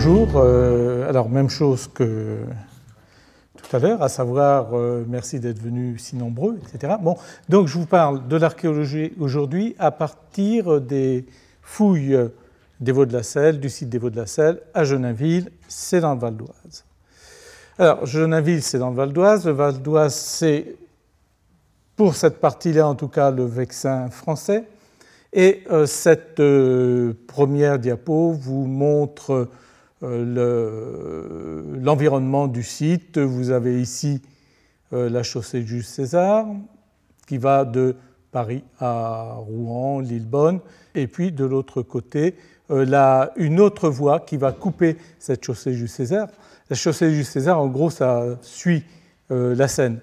Bonjour. Euh, alors, même chose que tout à l'heure, à savoir euh, merci d'être venus si nombreux, etc. Bon, donc je vous parle de l'archéologie aujourd'hui à partir des fouilles des Vaux la Selle, du site des Vaux la Selle à Geninville, c'est dans le Val d'Oise. Alors, Geninville, c'est dans le Val d'Oise. Le Val d'Oise, c'est pour cette partie-là, en tout cas, le vexin français. Et euh, cette première diapo vous montre euh, l'environnement du site. Vous avez ici euh, la chaussée du César qui va de Paris à Rouen, Lillebonne, et puis de l'autre côté, euh, une autre voie qui va couper cette chaussée du César. La chaussée du César, en gros, ça suit la Seine.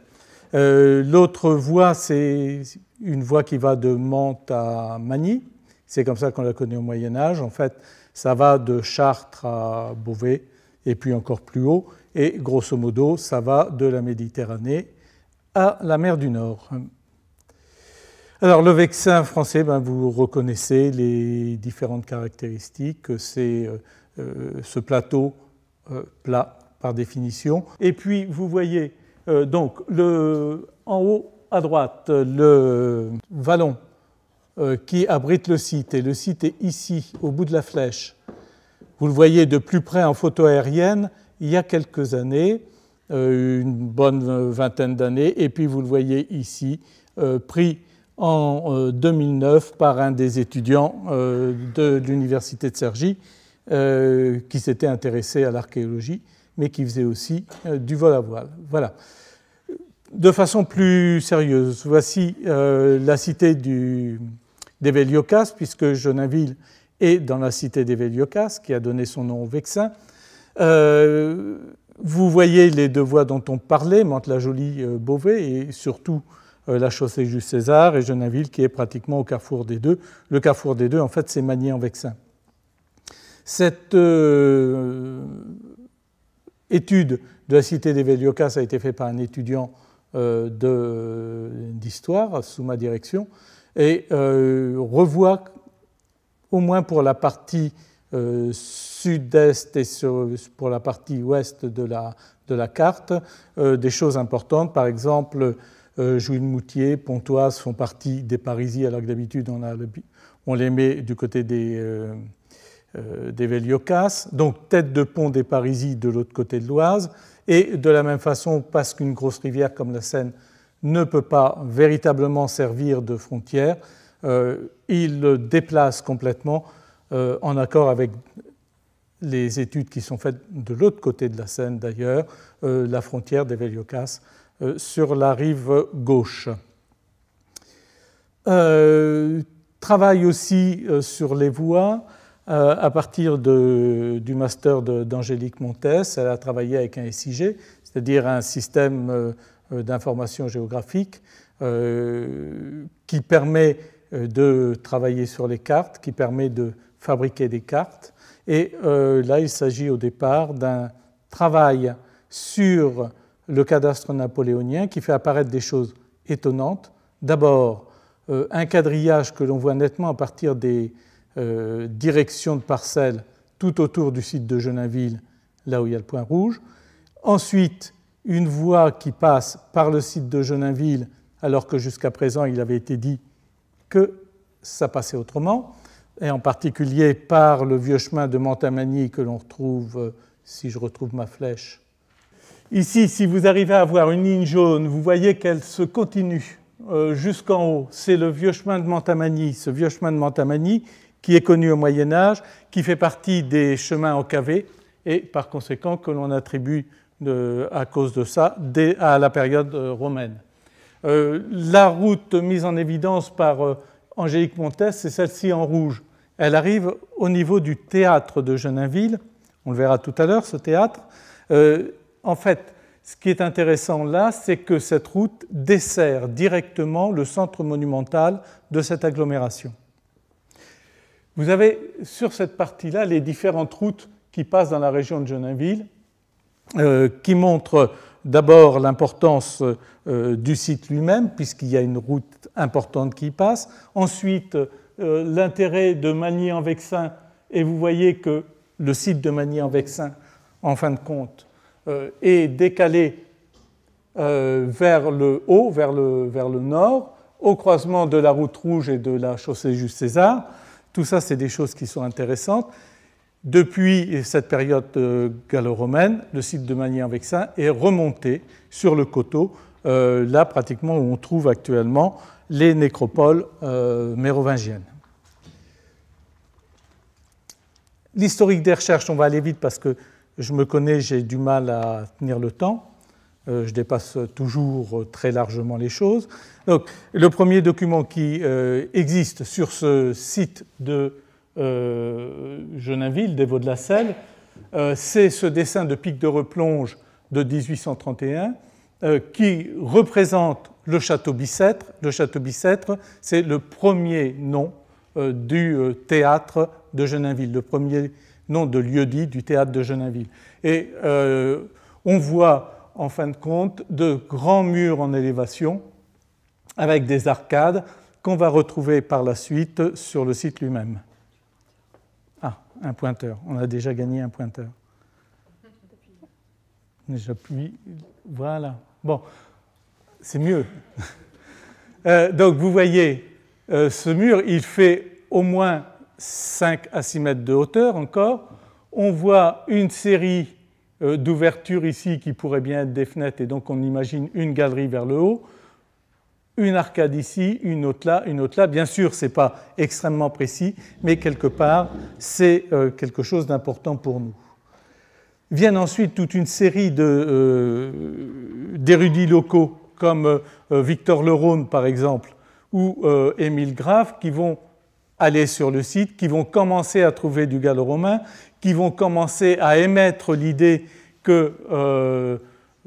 l'autre voie, c'est une voie qui va de Mantes à Magny. C'est comme ça qu'on la connaît au Moyen Âge. En fait, ça va de Chartres à Beauvais et puis encore plus haut. Et grosso modo, ça va de la Méditerranée à la mer du Nord. Alors le vexin français, ben, vous reconnaissez les différentes caractéristiques. C'est euh, euh, ce plateau euh, plat par définition. Et puis vous voyez donc en haut à droite le vallon euh, qui abrite le site. Et le site est ici, au bout de la flèche. Vous le voyez de plus près en photo aérienne il y a quelques années, euh, une bonne vingtaine d'années, et puis vous le voyez ici, euh, pris en 2009 par un des étudiants de l'université de Sergy, qui s'était intéressé à l'archéologie, mais qui faisait aussi du vol à voile. Voilà. De façon plus sérieuse, voici la cité du, puisque Geninville est dans la cité Véliocas qui a donné son nom au Vexin. Euh, vous voyez les deux voies dont on parlait, mante la jolie euh, Beauvais, et surtout euh, la chaussée du César et Geninville qui est pratiquement au carrefour des deux. Le carrefour des deux, en fait, c'est Magny en Vexin. Cette étude de la cité des Véliocas a été faite par un étudiant d'histoire sous ma direction et euh, revoit, au moins pour la partie euh, sud-est et pour la partie ouest de la, de la carte, euh, des choses importantes. Par exemple, jouy le moutier Pontoise font partie des Parisiens, alors que d'habitude on, on, les met du côté des, des Véliocas. Donc tête de pont des Parisiens de l'autre côté de l'Oise. Et de la même façon, parce qu'une grosse rivière comme la Seine ne peut pas véritablement servir de frontière. Euh, il le déplace complètement euh, en accord avec les études qui sont faites de l'autre côté de la Seine d'ailleurs, euh, la frontière des Véliocas sur la rive gauche. travaille aussi sur les voies à partir de, du master d'Angélique Montes. Elle a travaillé avec un SIG, c'est-à-dire un système euh, d'informations géographiques euh, qui permet euh, de travailler sur les cartes, qui permet de fabriquer des cartes. Et là, il s'agit au départ d'un travail sur le cadastre napoléonien qui fait apparaître des choses étonnantes. D'abord, un quadrillage que l'on voit nettement à partir des directions de parcelles tout autour du site de Geninville, là où il y a le point rouge. Ensuite, une voie qui passe par le site de Geninville, alors que jusqu'à présent il avait été dit que ça passait autrement, et en particulier par le vieux chemin de Montamagny que l'on retrouve, euh, si je retrouve ma flèche. Ici, si vous arrivez à voir une ligne jaune, vous voyez qu'elle se continue euh, jusqu'en haut. C'est le vieux chemin de Montamagny, ce vieux chemin de Montamagny qui est connu au Moyen Âge, qui fait partie des chemins encavés et par conséquent que l'on attribue à cause de ça à la période euh, romaine. Euh, la route mise en évidence par euh, Angélique Montès, c'est celle-ci en rouge. Elle arrive au niveau du théâtre de Geninville. on le verra tout à l'heure, ce théâtre. en fait, ce qui est intéressant là, c'est que cette route dessert directement le centre monumental de cette agglomération. Vous avez sur cette partie-là les différentes routes qui passent dans la région de Geninville. Euh, qui montre d'abord l'importance euh, du site lui-même, puisqu'il y a une route importante qui passe. Ensuite, euh, l'intérêt de Magny-en-Vexin, et vous voyez que le site de Magny-en-Vexin, en fin de compte, est décalé vers le haut, vers le, vers le nord, au croisement de la route rouge et de la chaussée Jules César. Tout ça, c'est des choses qui sont intéressantes. Depuis cette période euh, gallo-romaine, le site de Magny-en-Vexin est remonté sur le coteau, euh, là pratiquement où on trouve actuellement les nécropoles euh, mérovingiennes. L'historique des recherches, on va aller vite parce que je me connais, j'ai du mal à tenir le temps. je dépasse toujours très largement les choses. Donc, le premier document qui existe sur ce site de euh, des Vaux de la Selle, euh, c'est ce dessin de pic de replonge de 1831 euh, qui représente le château Bicêtre. Le château Bicêtre, c'est le premier nom du théâtre de Geninville, le premier nom de lieu-dit du théâtre de Geninville Et on voit, en fin de compte, de grands murs en élévation avec des arcades qu'on va retrouver par la suite sur le site lui-même un pointeur. On a déjà gagné un pointeur. J'appuie. Voilà. Bon, c'est mieux. Euh, donc vous voyez, euh, ce mur, il fait au moins 5 à 6 mètres de hauteur encore. On voit une série euh, d'ouvertures ici qui pourraient bien être des fenêtres, et donc on imagine une galerie vers le haut une arcade ici, une autre là, une autre là. Bien sûr, ce n'est pas extrêmement précis, mais quelque part, c'est euh, quelque chose d'important pour nous. Viennent ensuite toute une série euh, d'érudits locaux, comme euh, Victor Rhône, par exemple, ou Émile Graff, qui vont aller sur le site, qui vont commencer à trouver du gallo-romain, qui vont commencer à émettre l'idée que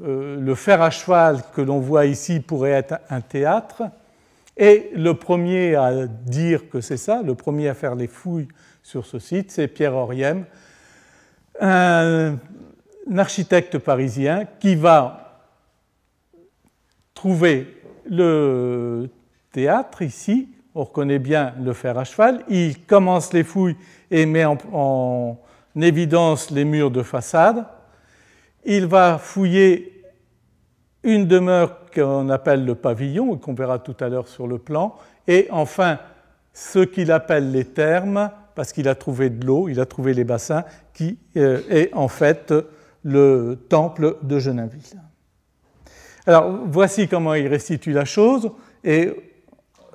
euh, le fer à cheval que l'on voit ici pourrait être un théâtre. Et le premier à dire que c'est ça, le premier à faire les fouilles sur ce site, c'est Pierre Oriem, un architecte parisien qui va trouver le théâtre ici, on reconnaît bien le fer à cheval, il commence les fouilles et met en évidence les murs de façade, il va fouiller une demeure qu'on appelle le pavillon qu'on verra tout à l'heure sur le plan, et enfin ce qu'il appelle les thermes, parce qu'il a trouvé de l'eau, il a trouvé les bassins, qui euh, est en fait le temple de Geninville. Alors voici comment il restitue la chose, et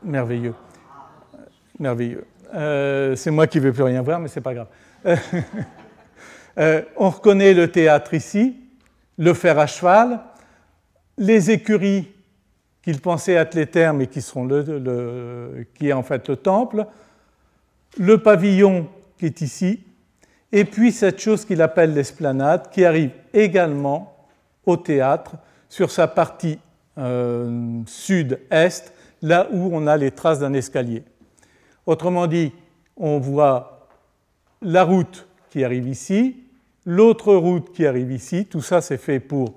merveilleux, merveilleux. Euh, c'est moi qui ne veux plus rien voir, mais c'est pas grave. Euh, on reconnaît le théâtre ici, le fer à cheval, les écuries qu'il pensait être les termes et qui, sont qui est en fait le temple, le pavillon qui est ici, et puis cette chose qu'il appelle l'esplanade qui arrive également au théâtre sur sa partie euh, sud-est, là où on a les traces d'un escalier. Autrement dit, on voit la route qui arrive ici, l'autre route qui arrive ici. Tout ça, c'est fait pour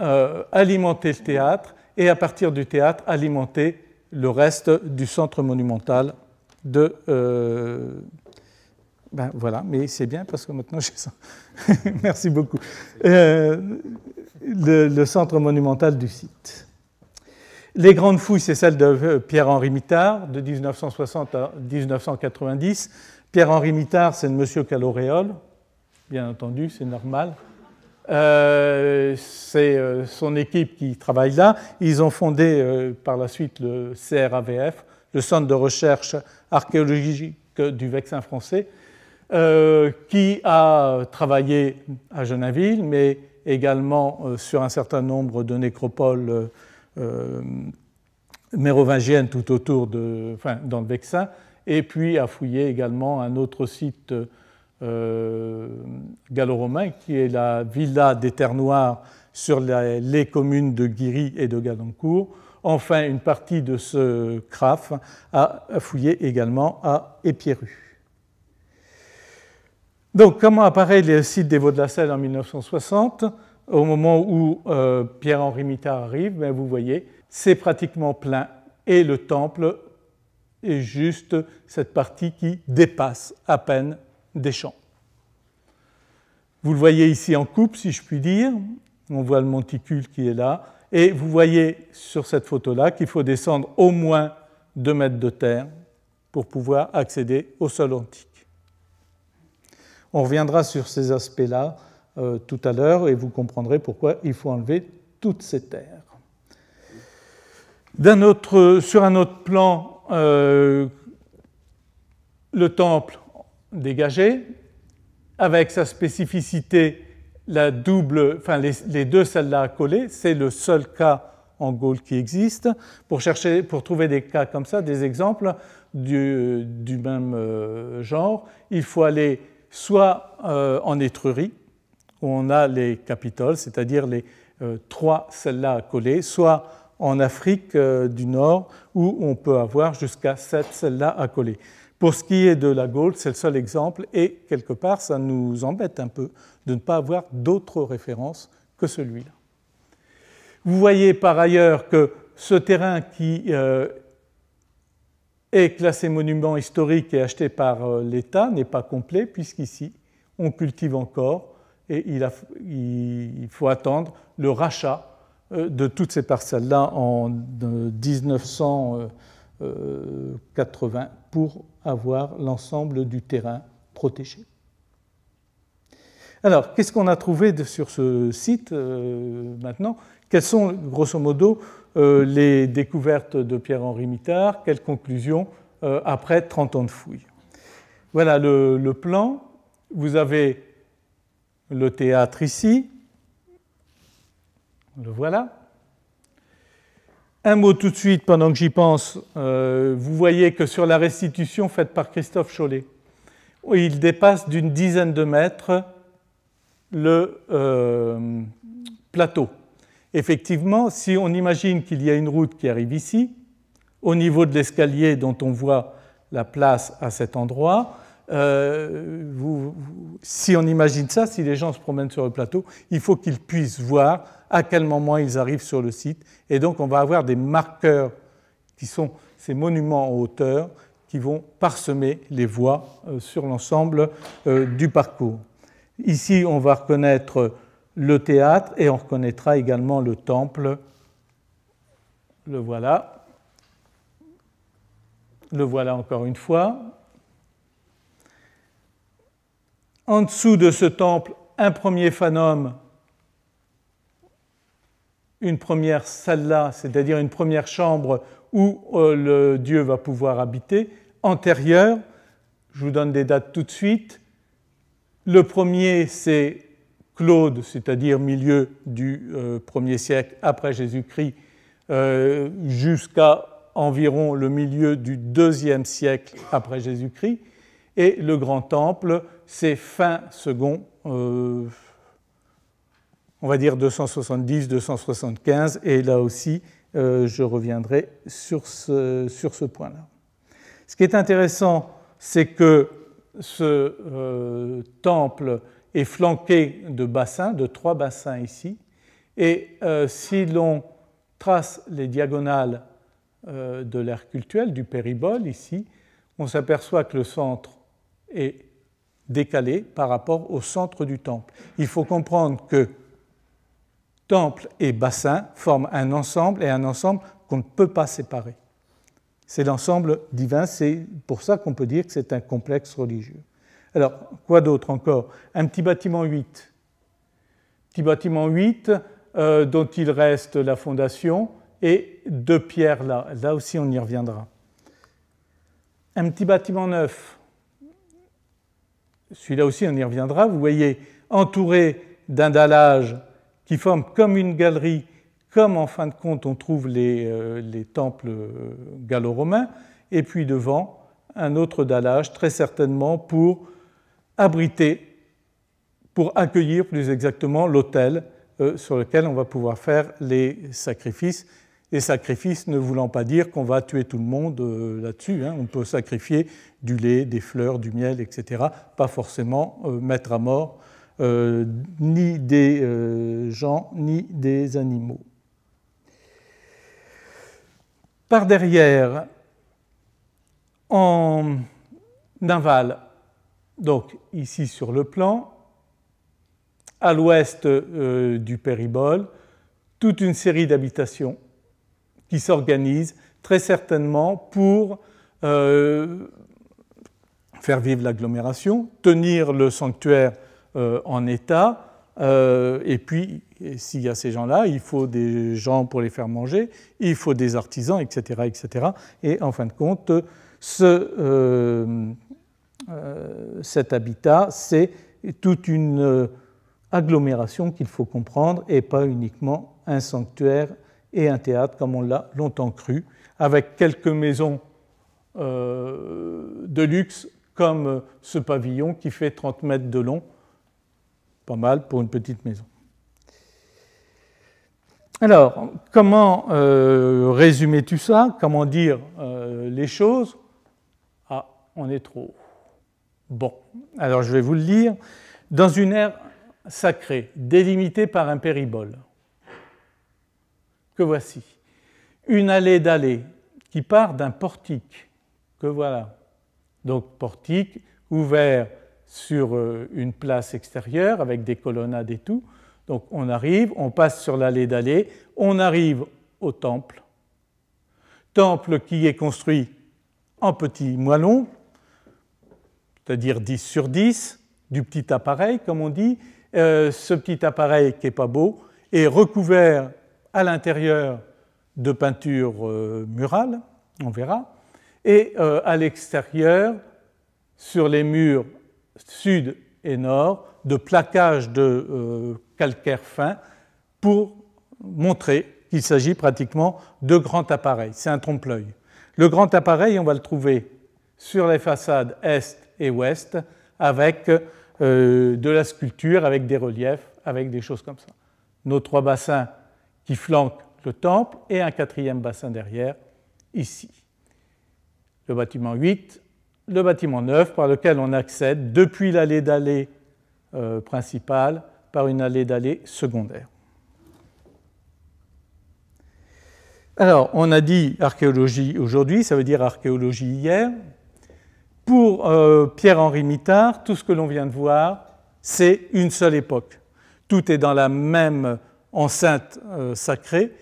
euh, alimenter le théâtre et à partir du théâtre, alimenter le reste du centre monumental de... Euh, ben voilà, mais c'est bien parce que maintenant j'ai ça. Merci beaucoup. Euh, le, centre monumental du site. Les grandes fouilles, c'est celle de Pierre-Henri Mitard de 1960 à 1990. Pierre-Henri Mitard, c'est le monsieur Caloréol, bien entendu, c'est normal. Euh, c'est euh, son équipe qui travaille là. Ils ont fondé euh, par la suite le CRAVF, le Centre de recherche archéologique du Vexin français, qui a travaillé à Genaville, mais également sur un certain nombre de nécropoles mérovingiennes tout autour de, enfin, dans le Vexin, et puis a fouillé également un autre site euh, gallo-romain, qui est la villa des Terres Noires sur les communes de Guiry et de Galancourt. Enfin, une partie de ce craft a fouillé également à Épierru. Donc, comment apparaît le site des Vaux de la Selle en 1960 Au moment où euh, Pierre-Henri Mitard arrive, ben, vous voyez, c'est pratiquement plein et le temple est juste cette partie qui dépasse à peine des champs. Vous le voyez ici en coupe, si je puis dire. On voit le monticule qui est là. Et vous voyez sur cette photo-là qu'il faut descendre au moins 2 mètres de terre pour pouvoir accéder au sol antique. On reviendra sur ces aspects-là euh, tout à l'heure et vous comprendrez pourquoi il faut enlever toutes ces terres. sur un autre plan, euh, le temple dégagée, avec sa spécificité, la double, enfin les, deux celles-là coller, c'est le seul cas en Gaule qui existe. Pour, chercher, pour trouver des cas comme ça, des exemples du, même euh, genre, il faut aller soit euh, en Étrurie, où on a les capitoles, c'est-à-dire les euh, trois celles-là coller, soit en Afrique du Nord, où on peut avoir jusqu'à sept celles-là à coller. Pour ce qui est de la Gaule, c'est le seul exemple, et quelque part, ça nous embête un peu de ne pas avoir d'autres références que celui-là. Vous voyez par ailleurs que ce terrain qui euh, est classé monument historique et acheté par euh, l'État n'est pas complet, puisqu'ici, on cultive encore et il, faut attendre le rachat euh, de toutes ces parcelles-là en 1980 pour avoir l'ensemble du terrain protégé. Alors, qu'est-ce qu'on a trouvé sur ce site euh, maintenant Quelles sont, grosso modo, euh, les découvertes de Pierre-Henri Mitard Quelles conclusions euh, après 30 ans de fouilles Voilà le, plan. Vous avez le théâtre ici. Le voilà. Un mot tout de suite, pendant que j'y pense, euh, vous voyez que sur la restitution faite par Christophe Chollet, il dépasse d'une dizaine de mètres le euh, plateau. Effectivement, si on imagine qu'il y a une route qui arrive ici, au niveau de l'escalier dont on voit la place à cet endroit, euh, si on imagine ça, si les gens se promènent sur le plateau, il faut qu'ils puissent voir à quel moment ils arrivent sur le site. Et donc on va avoir des marqueurs qui sont ces monuments en hauteur qui vont parsemer les voies euh, sur l'ensemble euh, du parcours. Ici, on va reconnaître le théâtre et on reconnaîtra également le temple. Le voilà. Le voilà encore une fois. en dessous de ce temple un premier fanum, une première salle là, c'est-à-dire une première chambre où euh, le Dieu va pouvoir habiter, antérieure, je vous donne des dates tout de suite. Le premier, c'est Claude, c'est-à-dire milieu du 1er euh, siècle après Jésus-Christ, euh, jusqu'à environ le milieu du 2e siècle après Jésus-Christ. Et le grand temple, c'est fin second, euh, on va dire 270, 275, et là aussi, euh, je reviendrai sur ce, sur ce point-là. Ce qui est intéressant, c'est que ce euh, temple est flanqué de bassins, de trois bassins ici, et si l'on trace les diagonales de l'ère cultuelle, du péribole ici, on s'aperçoit que le centre est décalé par rapport au centre du temple. Il faut comprendre que temple et bassin forment un ensemble et un ensemble qu'on ne peut pas séparer. C'est l'ensemble divin, c'est pour ça qu'on peut dire que c'est un complexe religieux. Alors, quoi d'autre encore Un petit bâtiment 8. Petit bâtiment 8 euh, dont il reste la fondation et deux pierres là. Là aussi, on y reviendra. Un petit bâtiment 9 celui-là aussi on y reviendra, vous voyez entouré d'un dallage qui forme comme une galerie, comme en fin de compte on trouve les, euh, temples euh, gallo-romains, et puis devant un autre dallage très certainement pour abriter, pour accueillir plus exactement l'autel euh, sur lequel on va pouvoir faire les sacrifices et sacrifice ne voulant pas dire qu'on va tuer tout le monde euh, là-dessus. Hein. On peut sacrifier du lait, des fleurs, du miel, etc. Pas forcément euh, mettre à mort euh, ni des gens, ni des animaux. Par derrière, en aval, donc ici sur le plan, à l'ouest du péribole, toute une série d'habitations qui s'organisent très certainement pour euh, faire vivre l'agglomération, tenir le sanctuaire euh, en état, euh, et puis s'il y a ces gens-là, il faut des gens pour les faire manger, il faut des artisans, etc. etc. Et en fin de compte, ce, cet habitat, c'est toute une agglomération qu'il faut comprendre et pas uniquement un sanctuaire et un théâtre comme on l'a longtemps cru, avec quelques maisons euh, de luxe comme euh, ce pavillon qui fait 30 mètres de long, pas mal pour une petite maison. Alors, comment euh, résumer tout ça Comment dire les choses Ah, on est trop. Bon, alors je vais vous le dire Dans une ère sacrée, délimitée par un péribole, que voici. Une allée d'allée qui part d'un portique, que voilà. Donc portique ouvert sur euh, une place extérieure avec des colonnades et tout. Donc on arrive, on passe sur l'allée d'allée, on arrive au temple. Temple qui est construit en petits moellons, c'est-à-dire 10 sur 10, du petit appareil, comme on dit. Euh, ce petit appareil qui n'est pas beau est recouvert à l'intérieur de peintures euh, murales, on verra, et euh, à l'extérieur, sur les murs sud et nord, de plaquage de euh, calcaire fin pour montrer qu'il s'agit pratiquement de grands appareils. C'est un trompe-l'œil. Le grand appareil, on va le trouver sur les façades est et ouest avec de la sculpture, avec des reliefs, avec des choses comme ça. Nos trois bassins qui flanque le temple et un quatrième bassin derrière, ici. Le bâtiment 8, le bâtiment 9, par lequel on accède depuis l'allée d'allée euh, principale par une allée d'allée secondaire. Alors, on a dit archéologie aujourd'hui, ça veut dire archéologie hier. Pour euh, Pierre-Henri Mitard, tout ce que l'on vient de voir, c'est une seule époque. Tout est dans la même enceinte euh, sacrée,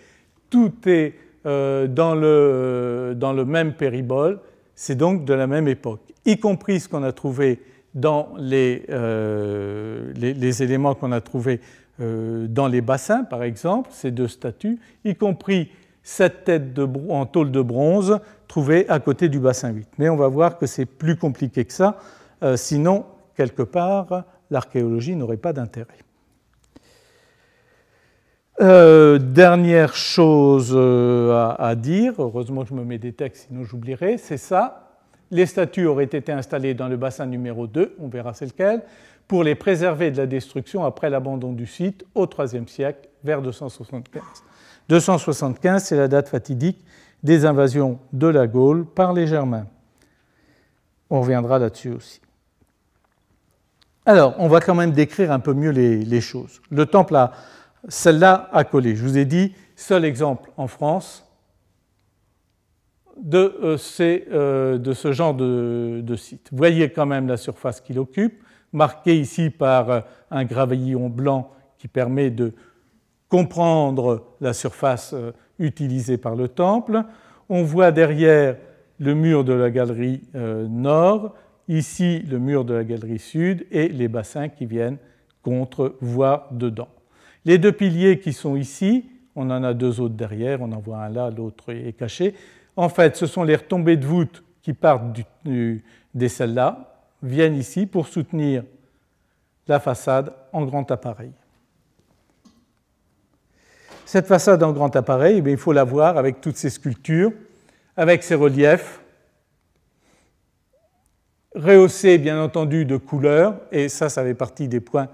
tout est euh, dans le, même péribole, c'est donc de la même époque, y compris ce qu'on a trouvé dans les, euh, éléments qu'on a trouvés dans les bassins, par exemple, ces deux statues, y compris cette tête en tôle de bronze trouvée à côté du bassin 8. Mais on va voir que c'est plus compliqué que ça, sinon, quelque part, l'archéologie n'aurait pas d'intérêt. Euh, dernière chose euh, à, dire, heureusement que je me mets des textes, sinon j'oublierai, c'est ça. Les statues auraient été installées dans le bassin numéro 2, on verra c'est lequel, pour les préserver de la destruction après l'abandon du site au IIIe siècle, vers 275. 275, c'est la date fatidique des invasions de la Gaule par les Germains. On reviendra là-dessus aussi. Alors, on va quand même décrire un peu mieux les, les choses. Le temple a celle-là a collé. Je vous ai dit, seul exemple en France de, euh, euh, ce genre de, site. Vous voyez quand même la surface qu'il occupe, marquée ici par euh, un gravillon blanc qui permet de comprendre la surface utilisée par le temple. On voit derrière le mur de la galerie nord, ici le mur de la galerie sud et les bassins qui viennent contre, voire dedans. Les deux piliers qui sont ici, on en a deux autres derrière, on en voit un là, l'autre est caché. En fait, ce sont les retombées de voûte qui partent du, des celles-là, viennent ici pour soutenir la façade en grand appareil. Cette façade en grand appareil, eh il faut la voir avec toutes ces sculptures, avec ses reliefs, rehaussés bien entendu de couleurs, et ça, ça fait partie des points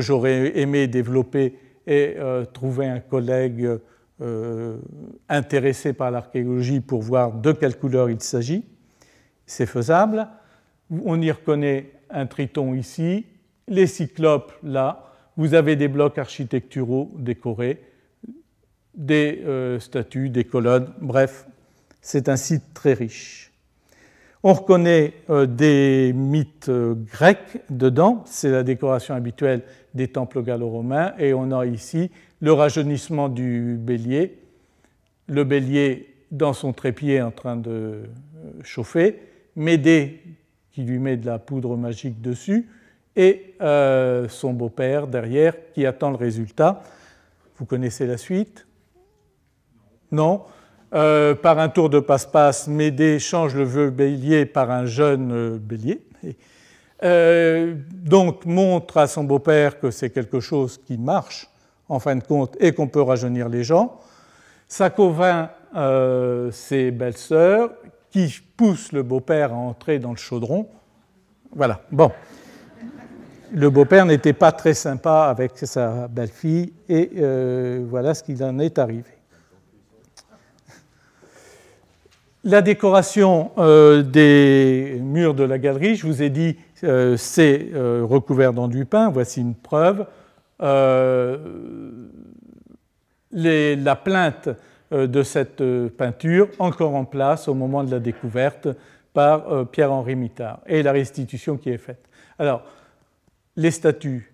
j'aurais aimé développer et euh, trouver un collègue euh, intéressé par l'archéologie pour voir de quelle couleur il s'agit. C'est faisable. On y reconnaît un triton ici, les cyclopes là. Vous avez des blocs architecturaux décorés, des euh, statues, des colonnes. Bref, c'est un site très riche. On reconnaît euh, des mythes euh, grecs dedans, c'est la décoration habituelle des temples gallo-romains, et on a ici le rajeunissement du bélier, le bélier dans son trépied en train de euh, chauffer, Médée qui lui met de la poudre magique dessus, et son beau-père derrière qui attend le résultat. Vous connaissez la suite Non euh, par un tour de passe-passe, Médée change le vœu bélier par un jeune euh, bélier. Euh, donc montre à son beau-père que c'est quelque chose qui marche, en fin de compte, et qu'on peut rajeunir les gens. Ça convainc ses belles-sœurs, qui poussent le beau-père à entrer dans le chaudron. Voilà, bon. Le beau-père n'était pas très sympa avec sa belle-fille, et voilà ce qu'il en est arrivé. La décoration euh, des murs de la galerie, je vous ai dit, euh, c'est euh, recouvert dans du pain, voici une preuve. la plainte de cette peinture, encore en place au moment de la découverte par Pierre-Henri Mitard, et la restitution qui est faite. Alors, les statues,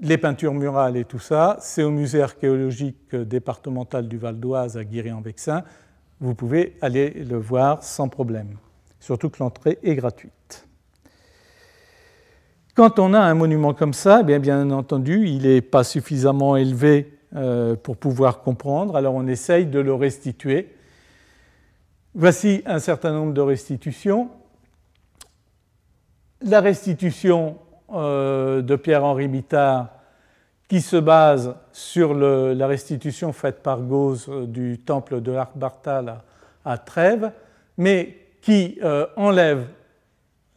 les peintures murales et tout ça, c'est au musée archéologique départemental du Val d'Oise à Guéry-en-Vexin vous pouvez aller le voir sans problème, surtout que l'entrée est gratuite. Quand on a un monument comme ça, eh bien, entendu, il n'est pas suffisamment élevé euh, pour pouvoir comprendre, alors on essaye de le restituer. Voici un certain nombre de restitutions. La restitution euh, de Pierre-Henri Mitard qui se base sur la restitution faite par Gauze euh, du temple de Arbartal à, à, Trèves, mais qui euh, enlève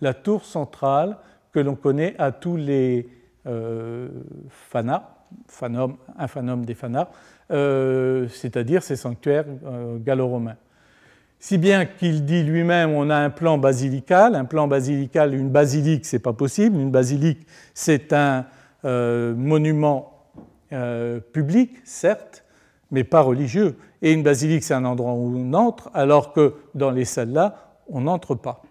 la tour centrale que l'on connaît à tous les euh, fanas, fanum, un fanum des fanas, euh, c'est-à-dire ces sanctuaires gallo-romains. Si bien qu'il dit lui-même, on a un plan basilical, un plan basilical, une basilique, c'est pas possible, une basilique, c'est un euh, monument euh, public, certes, mais pas religieux. Et une basilique, c'est un endroit où on entre, alors que dans les salles-là, on n'entre pas.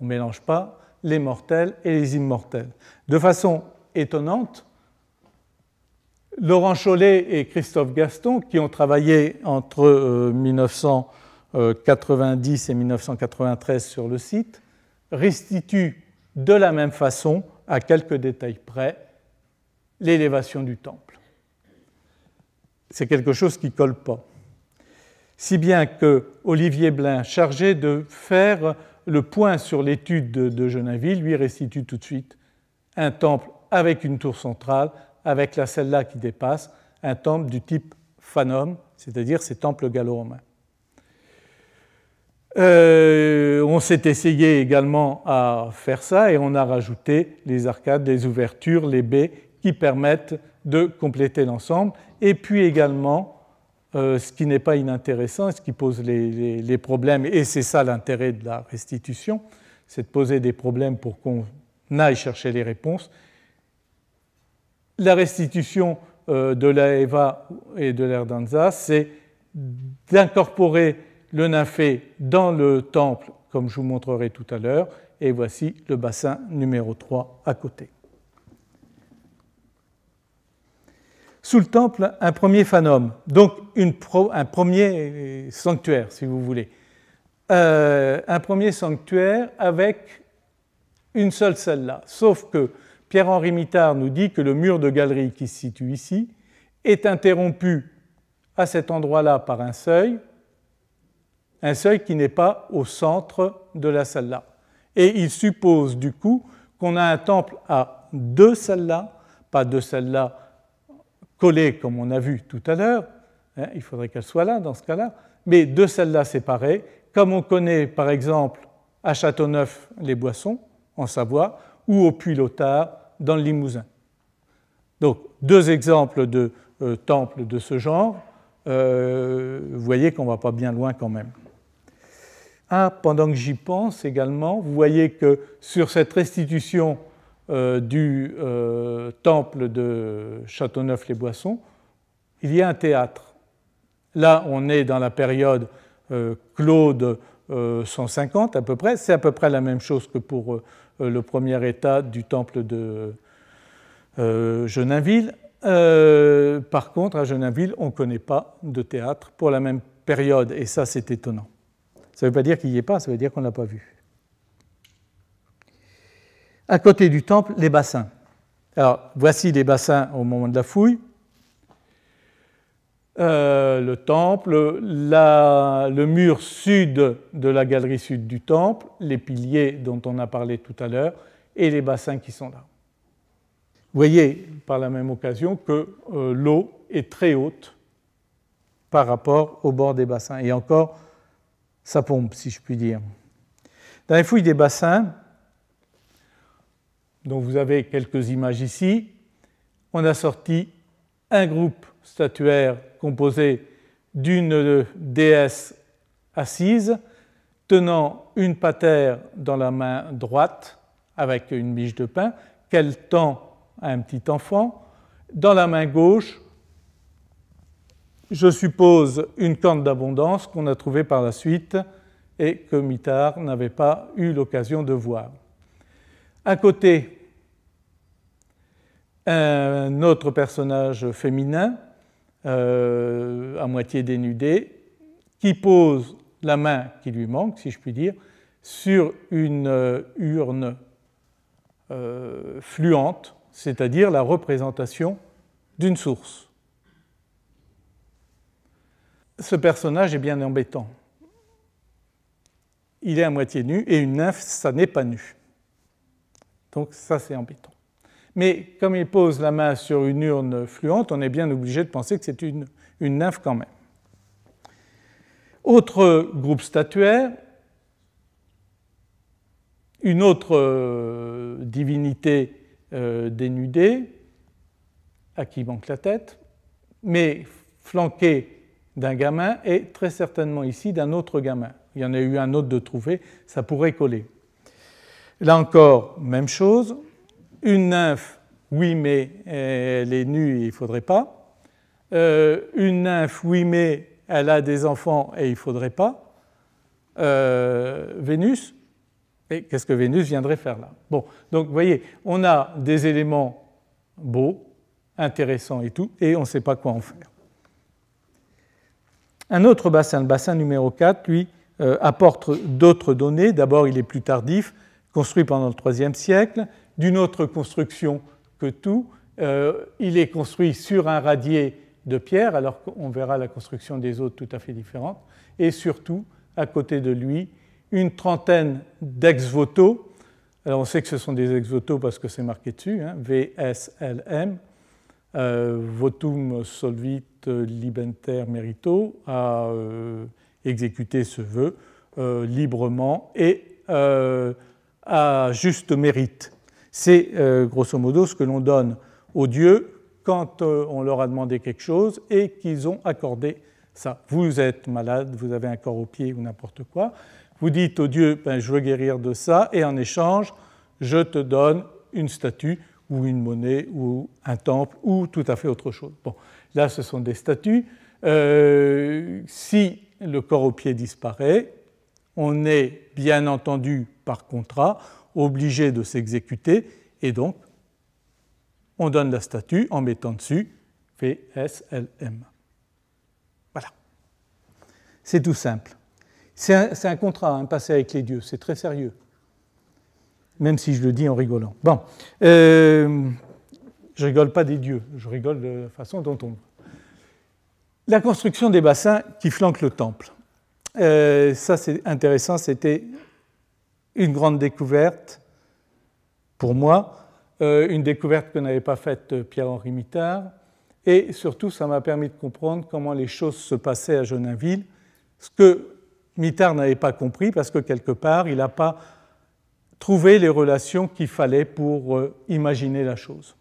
On ne mélange pas les mortels et les immortels. De façon étonnante, Laurent Chollet et Christophe Gaston, qui ont travaillé entre 1990 euh, et 1993 sur le site, restituent de la même façon à quelques détails près, l'élévation du temple. C'est quelque chose qui ne colle pas. Si bien que Olivier Blain, chargé de faire le point sur l'étude de, lui restitue tout de suite un temple avec une tour centrale, avec la là qui dépasse, un temple du type phanom, c'est-à-dire ces temples gallo-romains. Euh, on s'est essayé également à faire ça et on a rajouté les arcades, les ouvertures, les baies qui permettent de compléter l'ensemble. Et puis également, euh, ce qui n'est pas inintéressant, ce qui pose les, problèmes, et c'est ça l'intérêt de la restitution, c'est de poser des problèmes pour qu'on aille chercher les réponses. La restitution euh, de la EVA et de l'Erdanza, c'est d'incorporer le nymphée dans le temple, comme je vous montrerai tout à l'heure, et voici le bassin numéro 3 à côté. Sous le temple, un premier phanum, donc un premier sanctuaire, si vous voulez. Euh, un premier sanctuaire avec une seule celle là. Sauf que Pierre-Henri Mitard nous dit que le mur de galerie qui se situe ici est interrompu à cet endroit-là par un seuil un seuil qui n'est pas au centre de la salle là Et il suppose du coup qu'on a un temple à deux salles là pas deux salles là collées comme on a vu tout à l'heure, hein, il faudrait qu'elles soient là dans ce cas-là, mais deux salles là séparées, comme on connaît par exemple à Châteauneuf les Boissons, en Savoie, ou au Puy-Lotard dans le Limousin. Donc deux exemples de euh, temples de ce genre, euh, vous voyez qu'on ne va pas bien loin quand même. Ah, pendant que j'y pense également, vous voyez que sur cette restitution euh, du euh, temple de Châteauneuf-les-Boissons, il y a un théâtre. Là, on est dans la période euh, Claude 150 à peu près. C'est à peu près la même chose que pour le premier état du temple de Geninville. par contre, à Geninville, on ne connaît pas de théâtre pour la même période, et ça, c'est étonnant. Ça ne veut pas dire qu'il n'y est pas, ça veut dire qu'on ne l'a pas vu. À côté du temple, les bassins. Alors, voici les bassins au moment de la fouille. Euh, le temple, le mur sud de la galerie sud du temple, les piliers dont on a parlé tout à l'heure, et les bassins qui sont là. Vous voyez par la même occasion que euh, l'eau est très haute par rapport au bord des bassins. Et encore, sa pompe, si je puis dire. Dans les fouilles des bassins, dont vous avez quelques images ici, on a sorti un groupe statuaire composé d'une déesse assise tenant une patère dans la main droite avec une biche de pain qu'elle tend à un petit enfant, dans la main gauche je suppose une corne d'abondance qu'on a trouvée par la suite et que Mitard n'avait pas eu l'occasion de voir. À côté, un autre personnage féminin, euh, à moitié dénudé, qui pose la main qui lui manque, si je puis dire, sur une euh, urne euh, fluente, c'est-à-dire la représentation d'une source ce personnage est bien embêtant. Il est à moitié nu et une nymphe, ça n'est pas nu. Donc ça, c'est embêtant. Mais comme il pose la main sur une urne fluente, on est bien obligé de penser que c'est une, une nymphe quand même. Autre groupe statuaire, une autre euh, divinité euh, dénudée, à qui manque la tête, mais flanquée d'un gamin et très certainement ici d'un autre gamin. Il y en a eu un autre de trouvé, ça pourrait coller. Là encore, même chose. Une nymphe, oui, mais euh, elle est nue, il ne faudrait pas. Euh, une nymphe, oui, mais elle a des enfants et il ne faudrait pas. Euh, Vénus, et qu'est-ce que Vénus viendrait faire là Bon, donc vous voyez, on a des éléments beaux, intéressants et tout, et on ne sait pas quoi en faire. Un autre bassin, le bassin numéro 4, lui, euh, apporte d'autres données. D'abord, il est plus tardif, construit pendant le IIIe siècle, d'une autre construction que tout. Euh, il est construit sur un radier de pierre, alors qu'on verra la construction des autres tout à fait différente. Et surtout, à côté de lui, une trentaine d'ex-voto. Alors on sait que ce sont des ex-voto parce que c'est marqué dessus, hein, VSLM, euh, votum solvit libenter merito, a euh, exécuté ce vœu euh, librement et à juste mérite. C'est grosso modo ce que l'on donne aux dieux quand on leur a demandé quelque chose et qu'ils ont accordé ça. Vous êtes malade, vous avez un corps au pied ou n'importe quoi. Vous dites aux dieux ben, « je veux guérir de ça, et en échange, je te donne une statue ou une monnaie, ou un temple, ou tout à fait autre chose. Bon, là, ce sont des statues. Euh, si le corps au pied disparaît, on est bien entendu par contrat obligé de s'exécuter, et donc on donne la statue en mettant dessus VSLM. Voilà. C'est tout simple. C'est un, contrat, un hein, passé avec les dieux, c'est très sérieux même si je le dis en rigolant. Bon, euh, je rigole pas des dieux, je rigole de la façon dont on. La construction des bassins qui flanquent le temple. Euh, ça, c'est intéressant, c'était une grande découverte pour moi, euh, une découverte que n'avait pas faite Pierre-Henri Mitard, Et surtout, ça m'a permis de comprendre comment les choses se passaient à Geninville, ce que Mitard n'avait pas compris, parce que quelque part, il n'a pas trouver les relations qu'il fallait pour euh, imaginer la chose.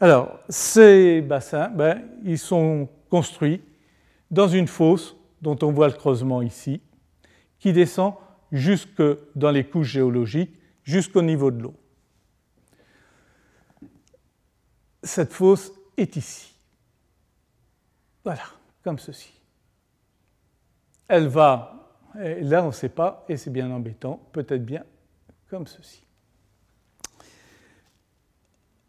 Alors, ces bassins, ben, ils sont construits dans une fosse dont on voit le creusement ici, qui descend jusque dans les couches géologiques, jusqu'au niveau de l'eau. Cette fosse est ici. Voilà, comme ceci. Elle va, là on ne sait pas, et c'est bien embêtant, peut-être bien comme ceci.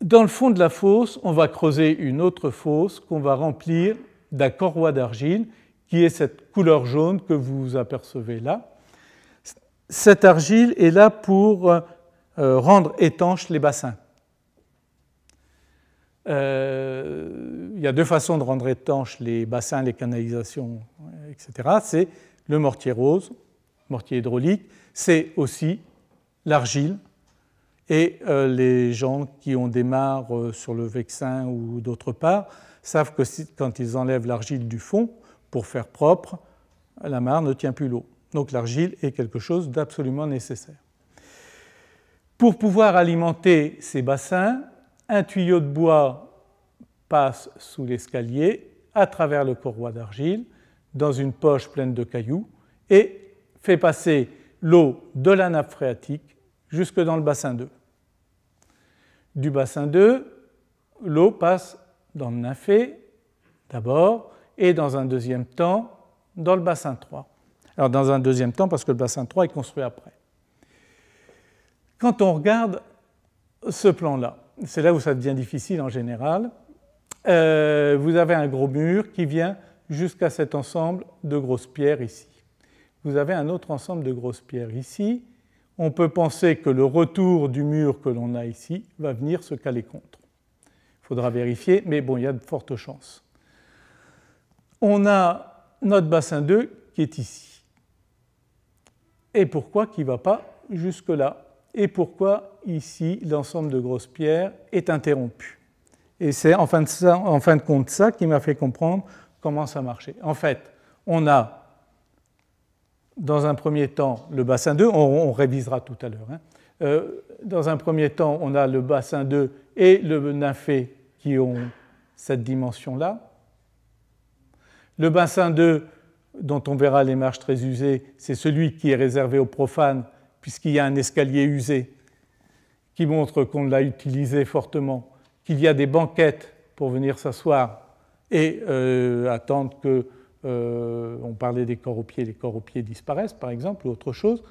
Dans le fond de la fosse, on va creuser une autre fosse qu'on va remplir d'un corroi d'argile qui est cette couleur jaune que vous apercevez là. Cette argile est là pour euh, euh, rendre étanches les bassins. Euh, il y a deux façons de rendre étanches les bassins, les canalisations, etc. C'est le mortier rose, mortier hydraulique. C'est aussi l'argile, et euh, les gens qui ont des mares euh, sur le vexin ou d'autre part savent que quand ils enlèvent l'argile du fond pour faire propre, la mare ne tient plus l'eau. Donc l'argile est quelque chose d'absolument nécessaire. Pour pouvoir alimenter ces bassins, un tuyau de bois passe sous l'escalier, à travers le corroi d'argile, dans une poche pleine de cailloux, et fait passer l'eau de la nappe phréatique jusque dans le bassin 2. Du bassin 2, l'eau passe dans le nymphée d'abord et dans un deuxième temps dans le bassin 3. Alors dans un deuxième temps parce que le bassin 3 est construit après. Quand on regarde ce plan-là, c'est là où ça devient difficile en général, euh, vous avez un gros mur qui vient jusqu'à cet ensemble de grosses pierres ici vous avez un autre ensemble de grosses pierres ici. On peut penser que le retour du mur que l'on a ici va venir se caler contre. Il faudra vérifier, mais bon, il y a de fortes chances. On a notre bassin 2 qui est ici. Et pourquoi qui ne va pas jusque-là Et pourquoi ici l'ensemble de grosses pierres est interrompu Et c'est en, fin en fin de compte ça qui m'a fait comprendre comment ça marchait. En fait, on a dans un premier temps, le bassin 2, on, révisera tout à l'heure. Hein. Euh, dans un premier temps, on a le bassin 2 et le nymphée qui ont cette dimension-là. Le bassin 2, dont on verra les marches très usées, c'est celui qui est réservé aux profanes, puisqu'il y a un escalier usé qui montre qu'on l'a utilisé fortement, qu'il y a des banquettes pour venir s'asseoir et euh, attendre que euh, on parlait des corps aux pieds, les corps aux pieds disparaissent par exemple, ou autre chose.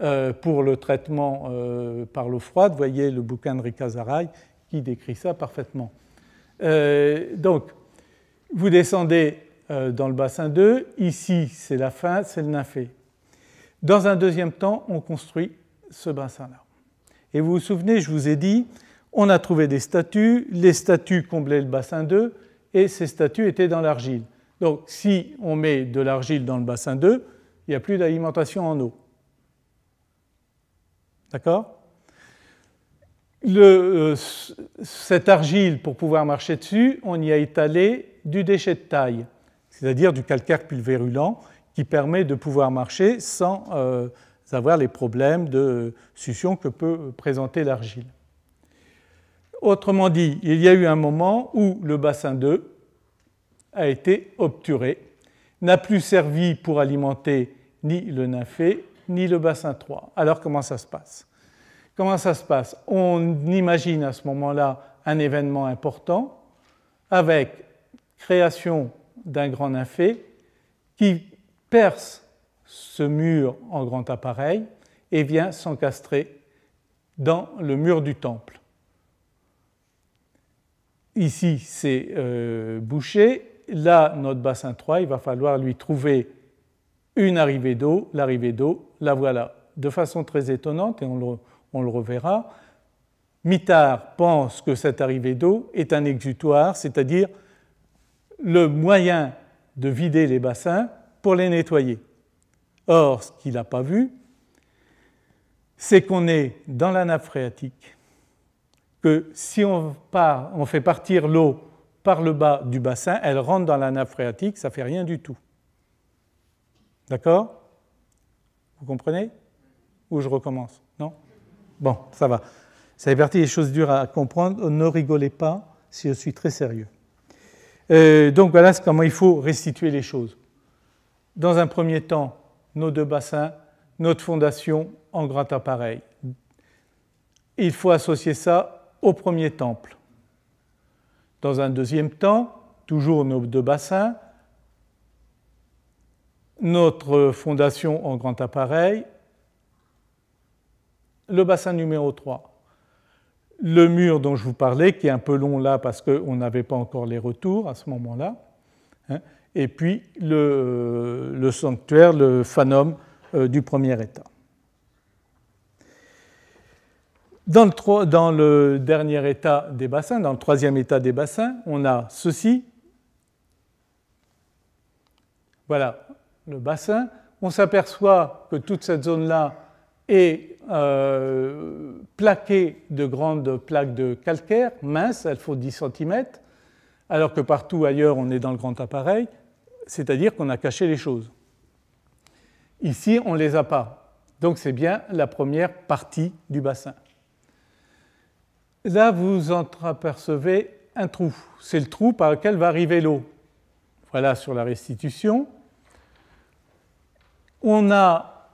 Euh, pour le traitement euh, par l'eau froide, voyez le bouquin de Ricazaray qui décrit ça parfaitement. donc, vous descendez dans le bassin 2, ici c'est la fin, c'est le nymphée. Dans un deuxième temps, on construit ce bassin-là. Et vous vous souvenez, je vous ai dit, on a trouvé des statues, les statues comblaient le bassin 2, et ces statues étaient dans l'argile. Donc si on met de l'argile dans le bassin 2, il n'y a plus d'alimentation en eau. D'accord euh, Cette argile, pour pouvoir marcher dessus, on y a étalé du déchet de taille, c'est-à-dire du calcaire pulvérulent, qui permet de pouvoir marcher sans euh, avoir les problèmes de succion que peut présenter l'argile. Autrement dit, il y a eu un moment où le bassin 2 a été obturé, n'a plus servi pour alimenter ni le nymphée ni le bassin 3. Alors comment ça se passe Comment ça se passe On imagine à ce moment-là un événement important avec création d'un grand nymphée qui perce ce mur en grand appareil et vient s'encastrer dans le mur du temple. Ici, c'est euh, bouché là, notre bassin 3, il va falloir lui trouver une arrivée d'eau, l'arrivée d'eau, la voilà. De façon très étonnante, et on le, reverra, Mitard pense que cette arrivée d'eau est un exutoire, c'est-à-dire le moyen de vider les bassins pour les nettoyer. Or, ce qu'il n'a pas vu, c'est qu'on est dans la nappe phréatique, que si on fait partir l'eau par le bas du bassin, elle rentre dans la nappe phréatique, ça ne fait rien du tout. D'accord Vous comprenez Ou je recommence Non Bon, ça va. Ça parti des choses dures à comprendre. Ne rigolez pas si je suis très sérieux. Euh, donc voilà comment il faut restituer les choses. Dans un premier temps, nos deux bassins, notre fondation en grand appareil. Il faut associer ça au premier temple. Dans un deuxième temps, toujours nos deux bassins, notre fondation en grand appareil, le bassin numéro 3. Le mur dont je vous parlais, qui est un peu long là parce qu'on n'avait pas encore les retours à ce moment-là. Hein, et puis le, sanctuaire, le fanum euh, du premier état. Dans le, dernier état des bassins, dans le troisième état des bassins, on a ceci. Voilà le bassin. On s'aperçoit que toute cette zone-là est euh, plaquée de grandes plaques de calcaire, minces, elles font 10 cm, alors que partout ailleurs on est dans le grand appareil, c'est-à-dire qu'on a caché les choses. Ici, on ne les a pas. Donc c'est bien la première partie du bassin. Là, vous apercevez un trou. C'est le trou par lequel va arriver l'eau. Voilà sur la restitution. On a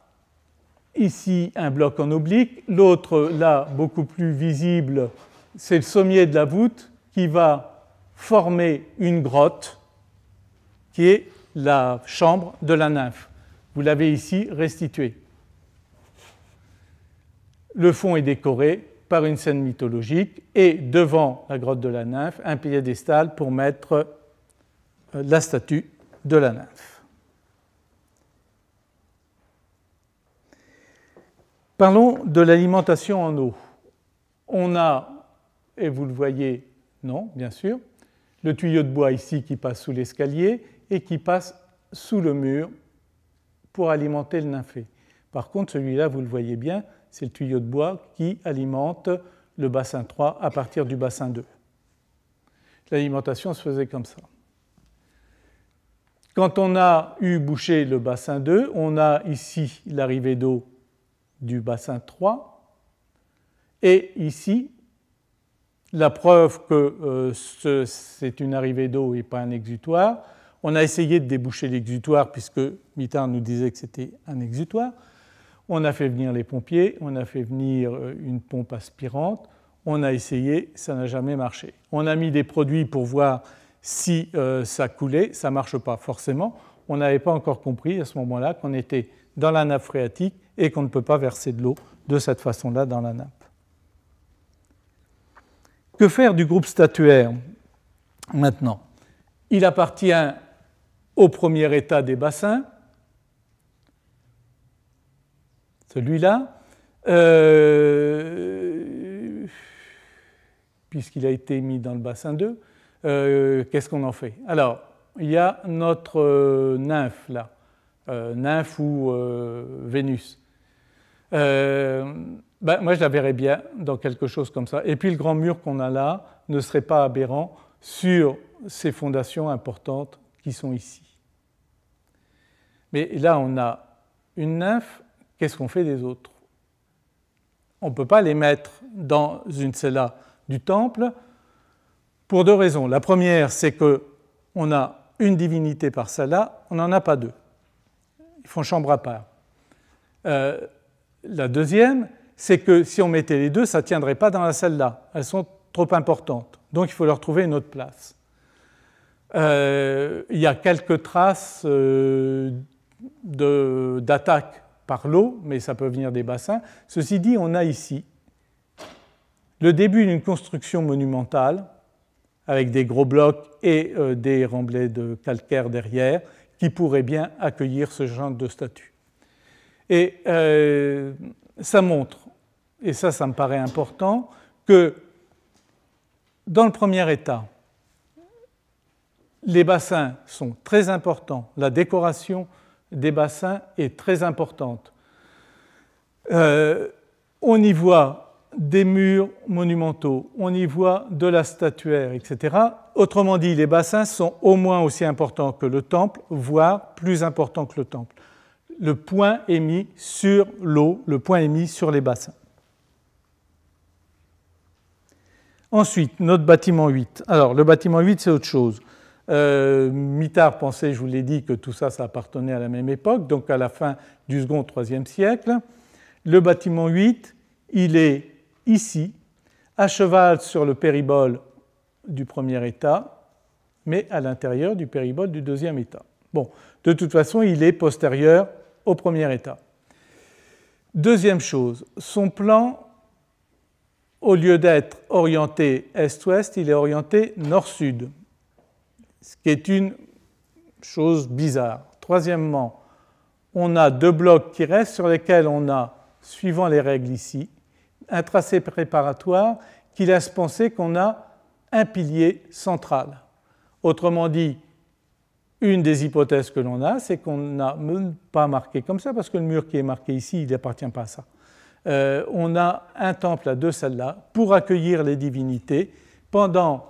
ici un bloc en oblique. L'autre, là, beaucoup plus visible, c'est le sommier de la voûte qui va former une grotte qui est la chambre de la nymphe. Vous l'avez ici restituée. Le fond est décoré par une scène mythologique et devant la grotte de la nymphe un piédestal pour mettre euh, la statue de la nymphe. Parlons de l'alimentation en eau. On a, et vous le voyez, non, bien sûr, le tuyau de bois ici qui passe sous l'escalier et qui passe sous le mur pour alimenter le nymphée. Par contre, celui-là, vous le voyez bien, c'est le tuyau de bois qui alimente le bassin 3 à partir du bassin 2. L'alimentation se faisait comme ça. Quand on a eu bouché le bassin 2, on a ici l'arrivée d'eau du bassin 3 et ici la preuve que euh, c'est une arrivée d'eau et pas un exutoire. On a essayé de déboucher l'exutoire puisque Mitard nous disait que c'était un exutoire. On a fait venir les pompiers, on a fait venir euh, une pompe aspirante, on a essayé, ça n'a jamais marché. On a mis des produits pour voir si euh, ça coulait, ça ne marche pas forcément. On n'avait pas encore compris à ce moment-là qu'on était dans la nappe phréatique et qu'on ne peut pas verser de l'eau de cette façon-là dans la nappe. Que faire du groupe statuaire maintenant Il appartient au premier état des bassins, celui-là, euh, puisqu'il a été mis dans le bassin 2, euh, qu'est-ce qu'on en fait Alors, il y a notre euh, nymphe là, nymphe ou Vénus. Ben, moi, je la verrais bien dans quelque chose comme ça. Et puis, le grand mur qu'on a là ne serait pas aberrant sur ces fondations importantes qui sont ici. Mais là, on a une nymphe qu'est-ce qu'on fait des autres On ne peut pas les mettre dans une cella du temple pour deux raisons. La première, c'est que on a une divinité par cella, on n'en a pas deux. Ils font chambre à part. Euh, la deuxième, c'est que si on mettait les deux, ça ne tiendrait pas dans la celle-là. Elles sont trop importantes. Donc il faut leur trouver une autre place. Euh, il y a quelques traces euh, d'attaques par l'eau, mais ça peut venir des bassins. Ceci dit, on a ici le début d'une construction monumentale avec des gros blocs et euh, des remblais de calcaire derrière qui pourraient bien accueillir ce genre de statue. Et euh, ça montre, et ça, ça me paraît important, que dans le premier état, les bassins sont très importants, la décoration des bassins est très importante. Euh, on y voit des murs monumentaux, on y voit de la statuaire, etc. Autrement dit, les bassins sont au moins aussi importants que le temple, voire plus importants que le temple. Le point est mis sur l'eau, le point est mis sur les bassins. Ensuite, notre bâtiment 8. Alors, le bâtiment 8, c'est autre chose. Euh, pensait, je vous l'ai dit, que tout ça, ça appartenait à la même époque, donc à la fin du second, troisième siècle. Le bâtiment 8, il est ici, à cheval sur le péribole du premier état, mais à l'intérieur du péribole du deuxième état. Bon, de toute façon, il est postérieur au premier état. Deuxième chose, son plan, au lieu d'être orienté est-ouest, il est orienté nord-sud ce qui est une chose bizarre. Troisièmement, on a deux blocs qui restent sur lesquels on a, suivant les règles ici, un tracé préparatoire qui laisse penser qu'on a un pilier central. Autrement dit, une des hypothèses que l'on a, c'est qu'on n'a pas marqué comme ça, parce que le mur qui est marqué ici, il n'appartient pas à ça. Euh, on a un temple à deux salles là pour accueillir les divinités pendant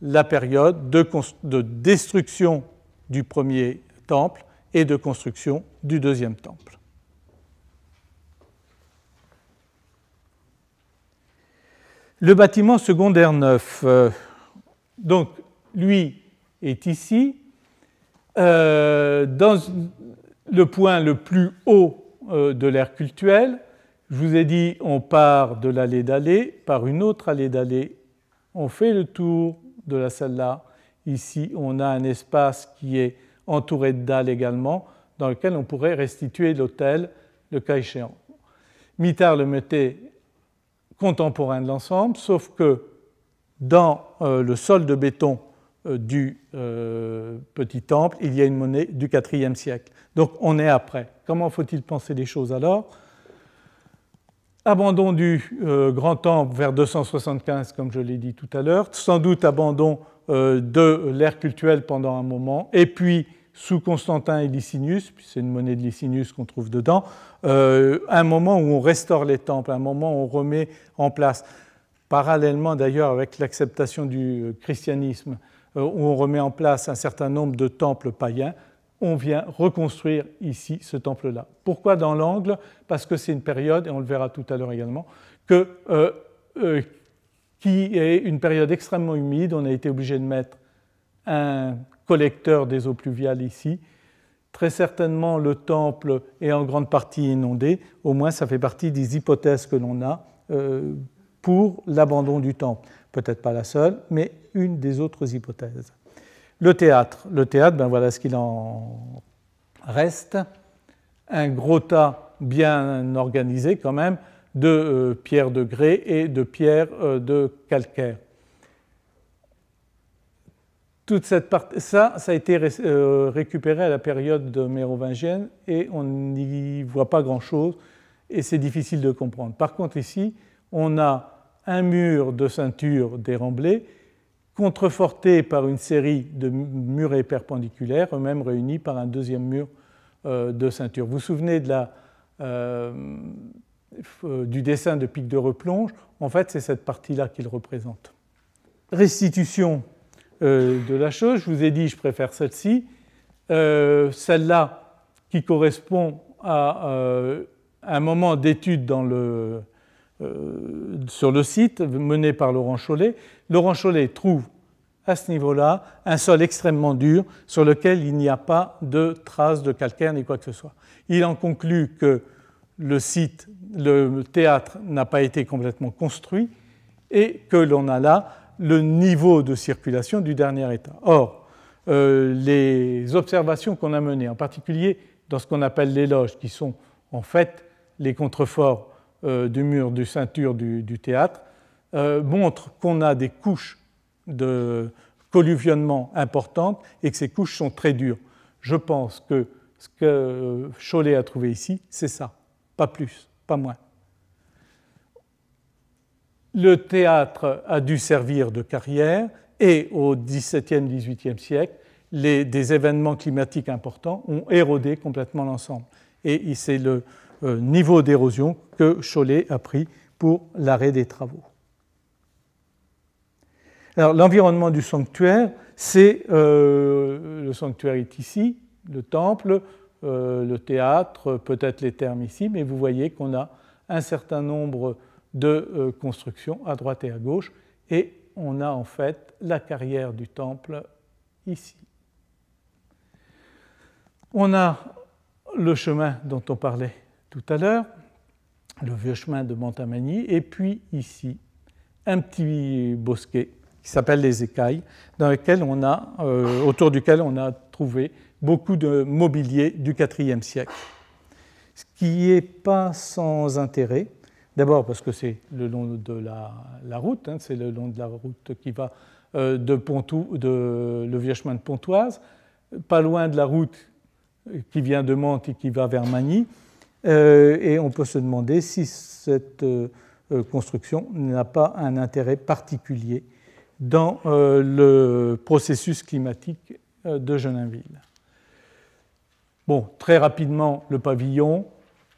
la période de, destruction du premier temple et de construction du deuxième temple. Le bâtiment secondaire neuf, euh, donc lui est ici, euh, dans le point le plus haut euh, de l'ère cultuelle. Je vous ai dit, on part de l'allée d'Allée par une autre allée d'Allée. On fait le tour de la salle là Ici, on a un espace qui est entouré de dalles également, dans lequel on pourrait restituer l'hôtel, le cas échéant. Mitar le mettait contemporain de l'ensemble, sauf que dans euh, le sol de béton euh, du euh, petit temple, il y a une monnaie du IVe siècle. Donc on est après. Comment faut-il penser les choses alors abandon du euh, grand temple vers 275, comme je l'ai dit tout à l'heure, sans doute abandon euh, de l'ère cultuelle pendant un moment, et puis sous Constantin et Licinius, puis c'est une monnaie de Licinius qu'on trouve dedans, euh, un moment où on restaure les temples, un moment où on remet en place, parallèlement d'ailleurs avec l'acceptation du christianisme, où on remet en place un certain nombre de temples païens, on vient reconstruire ici ce temple-là. Pourquoi dans l'angle Parce que c'est une période, et on le verra tout à l'heure également, euh, euh, qui est une période extrêmement humide. On a été obligé de mettre un collecteur des eaux pluviales ici. Très certainement, le temple est en grande partie inondé. Au moins, ça fait partie des hypothèses que l'on a euh, pour l'abandon du temple. Peut-être pas la seule, mais une des autres hypothèses. Le théâtre. Le théâtre, ben voilà ce qu'il en reste. Un gros tas bien organisé quand même de euh, pierres de grès et de pierres euh, de calcaire. Toute cette partie, ça, ça a été euh, récupéré à la période mérovingienne et on n'y voit pas grand-chose et c'est difficile de comprendre. Par contre, ici, on a un mur de ceinture déremblé contrefortés par une série de murets perpendiculaires, eux-mêmes réunis par un deuxième mur euh, de ceinture. Vous vous souvenez euh, euh, du dessin de pic de replonge En fait, c'est cette partie-là qu'il représente. Restitution de la chose, je vous ai dit, je préfère celle-ci. celle-là qui correspond à un moment d'étude sur le site mené par Laurent Chollet, Laurent Chollet trouve à ce niveau-là un sol extrêmement dur sur lequel il n'y a pas de traces de calcaire ni quoi que ce soit. Il en conclut que le site, le théâtre n'a pas été complètement construit et que l'on a là le niveau de circulation du dernier état. Or, euh, les observations qu'on a menées, en particulier dans ce qu'on appelle les loges, qui sont en fait les contreforts euh, du mur, du ceinture du théâtre, euh, montre qu'on a des couches de colluvionnement importantes et que ces couches sont très dures. Je pense que ce que euh, Chollet a trouvé ici, c'est ça, pas plus, pas moins. Le théâtre a dû servir de carrière et au XVIIe, XVIIIe siècle, des événements climatiques importants ont érodé complètement l'ensemble. Et c'est le euh, niveau d'érosion que Chollet a pris pour l'arrêt des travaux. Alors l'environnement du sanctuaire, c'est euh, le sanctuaire est ici, le temple, euh, le théâtre, peut-être les termes ici, mais vous voyez qu'on a un certain nombre de euh, constructions à droite et à gauche, et on a en fait la carrière du temple ici. On a le chemin dont on parlait tout à l'heure, le vieux chemin de Montamagny, et puis ici, un petit bosquet qui s'appelle les écailles, dans lequel on a, euh, autour duquel on a trouvé beaucoup de mobilier du IVe siècle. Ce qui n'est pas sans intérêt, d'abord parce que c'est le long de la, route, hein, c'est le long de la route qui va euh, de, Pontou, de le vieux chemin de Pontoise, pas loin de la route qui vient de Mantes et qui va vers Magny, euh, et on peut se demander si cette construction n'a pas un intérêt particulier dans euh, le processus climatique euh, de Geninville. Bon, très rapidement, le pavillon.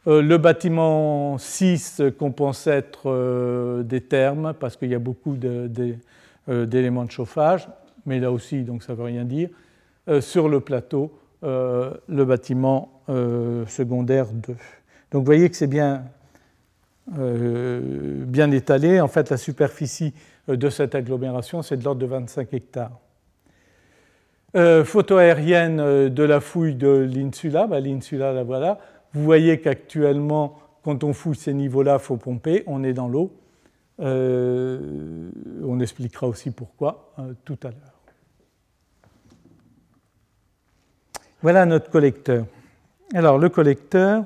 Euh, le bâtiment 6 qu'on pense être des thermes, parce qu'il y a beaucoup d'éléments de, chauffage, mais là aussi, donc ça ne veut rien dire. sur le plateau, le bâtiment secondaire 2. Donc vous voyez que c'est bien, bien étalé. En fait, la superficie euh, de cette agglomération, c'est de l'ordre de 25 hectares. Euh, photo aérienne euh, de la fouille de l'insula, bah, l'insula la voilà. Vous voyez qu'actuellement, quand on fouille ces niveaux-là, il faut pomper, on est dans l'eau. on expliquera aussi pourquoi tout à l'heure. Voilà notre collecteur. Alors le collecteur,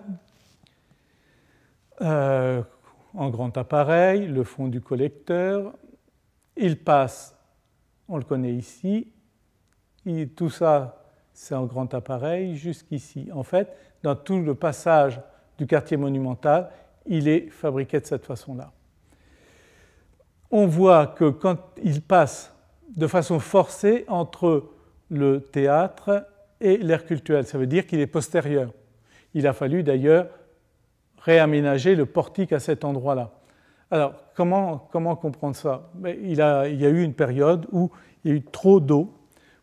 en grand appareil, le fond du collecteur, il passe, on le connaît ici, et tout ça c'est un grand appareil jusqu'ici. En fait, dans tout le passage du quartier monumental, il est fabriqué de cette façon-là. On voit que quand il passe de façon forcée entre le théâtre et l'ère culturelle, ça veut dire qu'il est postérieur. Il a fallu d'ailleurs réaménager le portique à cet endroit-là. Alors, comment, comprendre ça il, y a eu une période où il y a eu trop d'eau.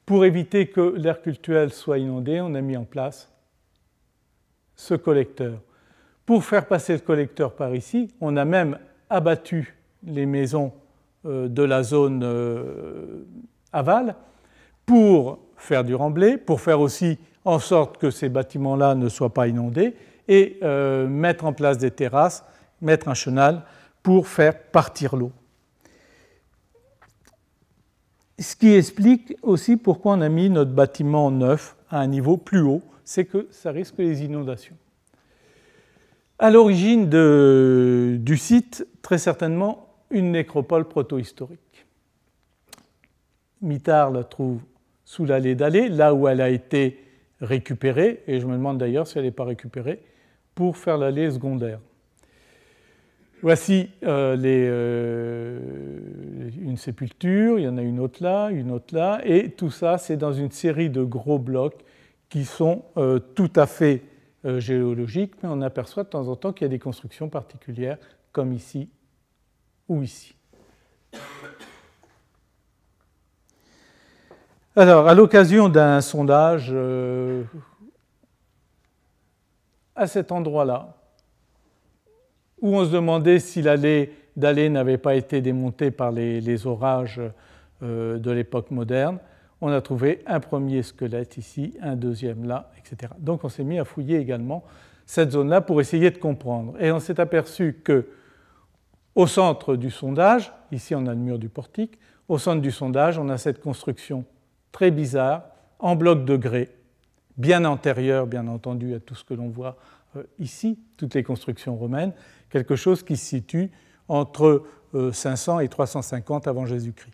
Pour éviter que l'air cultuel soit inondé, on a mis en place ce collecteur. Pour faire passer le collecteur par ici, on a même abattu les maisons euh, de la zone euh, aval pour faire du remblai, pour faire aussi en sorte que ces bâtiments-là ne soient pas inondés et euh, mettre en place des terrasses, mettre un chenal pour faire partir l'eau. Ce qui explique aussi pourquoi on a mis notre bâtiment neuf à un niveau plus haut, c'est que ça risque les inondations. À l'origine du site, très certainement, une nécropole protohistorique. Mitard la trouve sous l'allée d'Allée, là où elle a été récupérée, et je me demande d'ailleurs si elle n'est pas récupérée, pour faire l'allée secondaire. Voici euh, euh, une sépulture, il y en a une autre là, une autre là, et tout ça, c'est dans une série de gros blocs qui sont euh, tout à fait géologiques, mais on aperçoit de temps en temps qu'il y a des constructions particulières, comme ici ou ici. Alors, à l'occasion d'un sondage à cet endroit-là, où on se demandait si l'allée d'Allée n'avait pas été démontée par les, orages euh, de l'époque moderne. On a trouvé un premier squelette ici, un deuxième là, etc. Donc on s'est mis à fouiller également cette zone-là pour essayer de comprendre. Et on s'est aperçu que au centre du sondage, ici on a le mur du portique, au centre du sondage, on a cette construction très bizarre en bloc de grès bien antérieure, bien entendu, à tout ce que l'on voit euh, ici, toutes les constructions romaines, quelque chose qui se situe entre 500 euh, et 350 avant Jésus-Christ.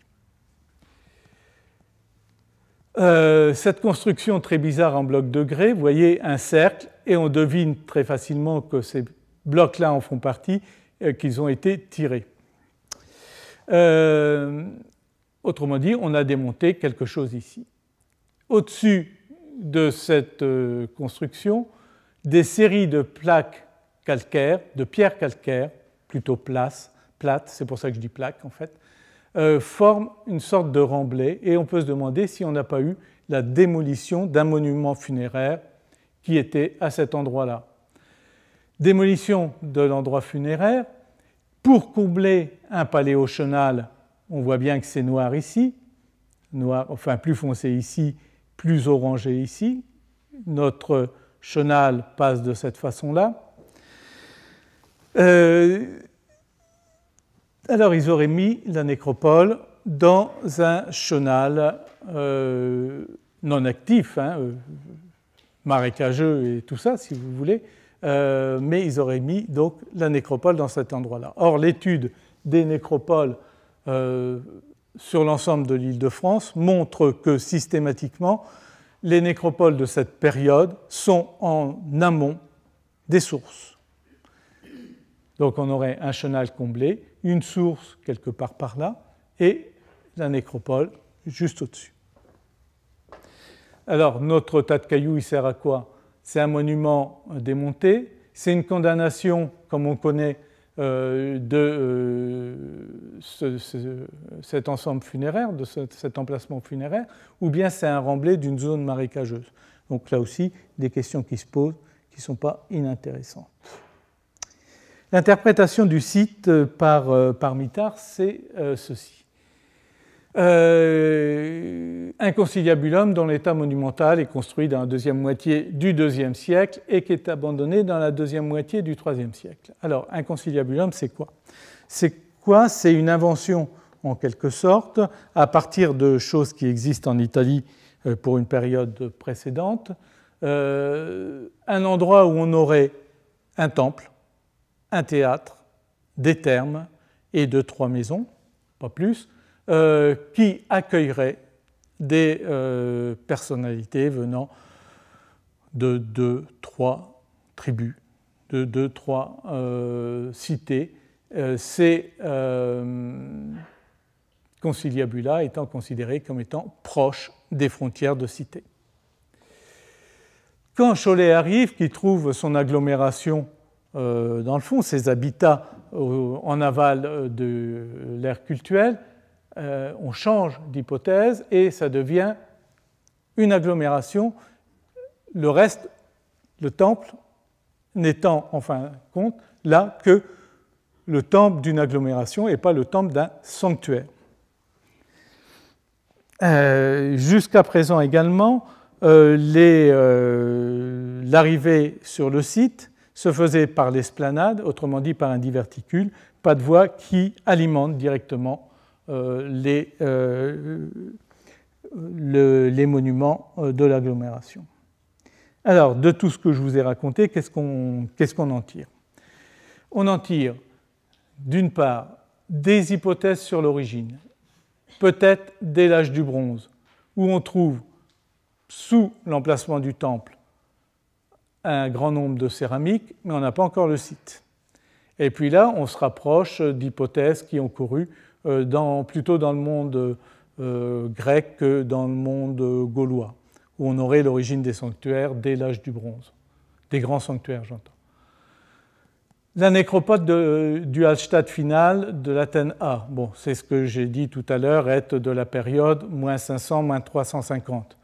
Euh, cette construction très bizarre en blocs de grès, vous voyez un cercle, et on devine très facilement que ces blocs-là en font partie, qu'ils ont été tirés. autrement dit, on a démonté quelque chose ici. Au-dessus de cette euh, construction des séries de plaques calcaires, de pierres calcaires, plutôt plates, plates c'est pour ça que je dis plaques en fait, euh, forment une sorte de remblai et on peut se demander si on n'a pas eu la démolition d'un monument funéraire qui était à cet endroit-là. Démolition de l'endroit funéraire pour combler un chenal, on voit bien que c'est noir ici, noir, enfin plus foncé ici plus orangé ici. Notre chenal passe de cette façon-là. Euh, alors ils auraient mis la nécropole dans un chenal euh, non actif, hein, euh, marécageux et tout ça, si vous voulez, mais ils auraient mis donc la nécropole dans cet endroit-là. Or, l'étude des nécropoles sur l'ensemble de l'île de France montre que systématiquement, les nécropoles de cette période sont en amont des sources. Donc on aurait un chenal comblé, une source quelque part par là, et la nécropole juste au-dessus. Alors notre tas de cailloux, il sert à quoi C'est un monument démonté, c'est une condamnation, comme on connaît, euh, de euh, cet ensemble funéraire, de cet emplacement funéraire, ou bien c'est un remblai d'une zone marécageuse. Donc là aussi, des questions qui se posent qui ne sont pas inintéressantes. L'interprétation du site euh, par, par Mitard c'est ceci. Euh, un conciliabulum dont l'état monumental est construit dans la deuxième moitié du deuxième siècle et qui est abandonné dans la deuxième moitié du troisième siècle. Alors, un conciliabulum, c'est quoi C'est quoi C'est une invention, en quelque sorte, à partir de choses qui existent en Italie euh, pour une période précédente, euh, un endroit où on aurait un temple, un théâtre, des thermes et deux, trois maisons, pas plus, euh, qui accueillerait des euh, personnalités venant de deux, trois tribus, de deux, trois euh, cités. ces conciliabula étant considérés comme étant proches des frontières de cité. Quand Cholet arrive, qui trouve son agglomération dans le fond, ses habitats en aval de l'ère cultuelle, euh, on change d'hypothèse et ça devient une agglomération, le reste, le temple, n'étant en fin de compte là que le temple d'une agglomération et pas le temple d'un sanctuaire. Euh, jusqu'à présent également, euh, l'arrivée sur le site se faisait par l'esplanade, autrement dit par un diverticule, pas de voie qui alimente directement euh, euh, les, monuments euh, de l'agglomération. Alors, de tout ce que je vous ai raconté, qu'est-ce qu'on en tire On en tire, d'une part, des hypothèses sur l'origine, peut-être dès l'âge du bronze, où on trouve sous l'emplacement du temple un grand nombre de céramiques, mais on n'a pas encore le site. Et puis là, on se rapproche d'hypothèses qui ont couru euh, plutôt dans le monde euh, grec que dans le monde gaulois, où on aurait l'origine des sanctuaires dès l'âge du bronze, des grands sanctuaires, j'entends. La nécropole du Hallstatt final de l'Athènes A, bon, c'est ce que j'ai dit tout à l'heure, est de la période moins 500, moins 350.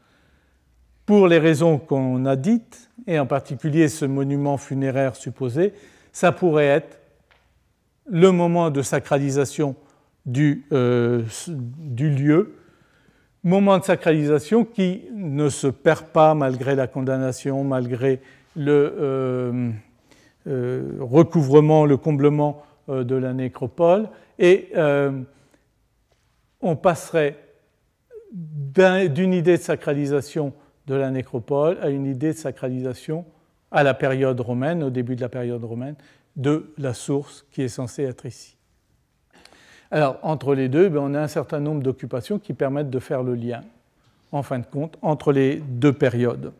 Pour les raisons qu'on a dites, et en particulier ce monument funéraire supposé, ça pourrait être le moment de sacralisation euh, du, lieu, moment de sacralisation qui ne se perd pas malgré la condamnation, malgré le euh, euh, recouvrement, le comblement de la nécropole, et on passerait d'une idée de sacralisation de la nécropole à une idée de sacralisation à la période romaine, au début de la période romaine, de la source qui est censée être ici. Alors, entre les deux, eh on a un certain nombre d'occupations qui permettent de faire le lien, en fin de compte, entre les deux périodes.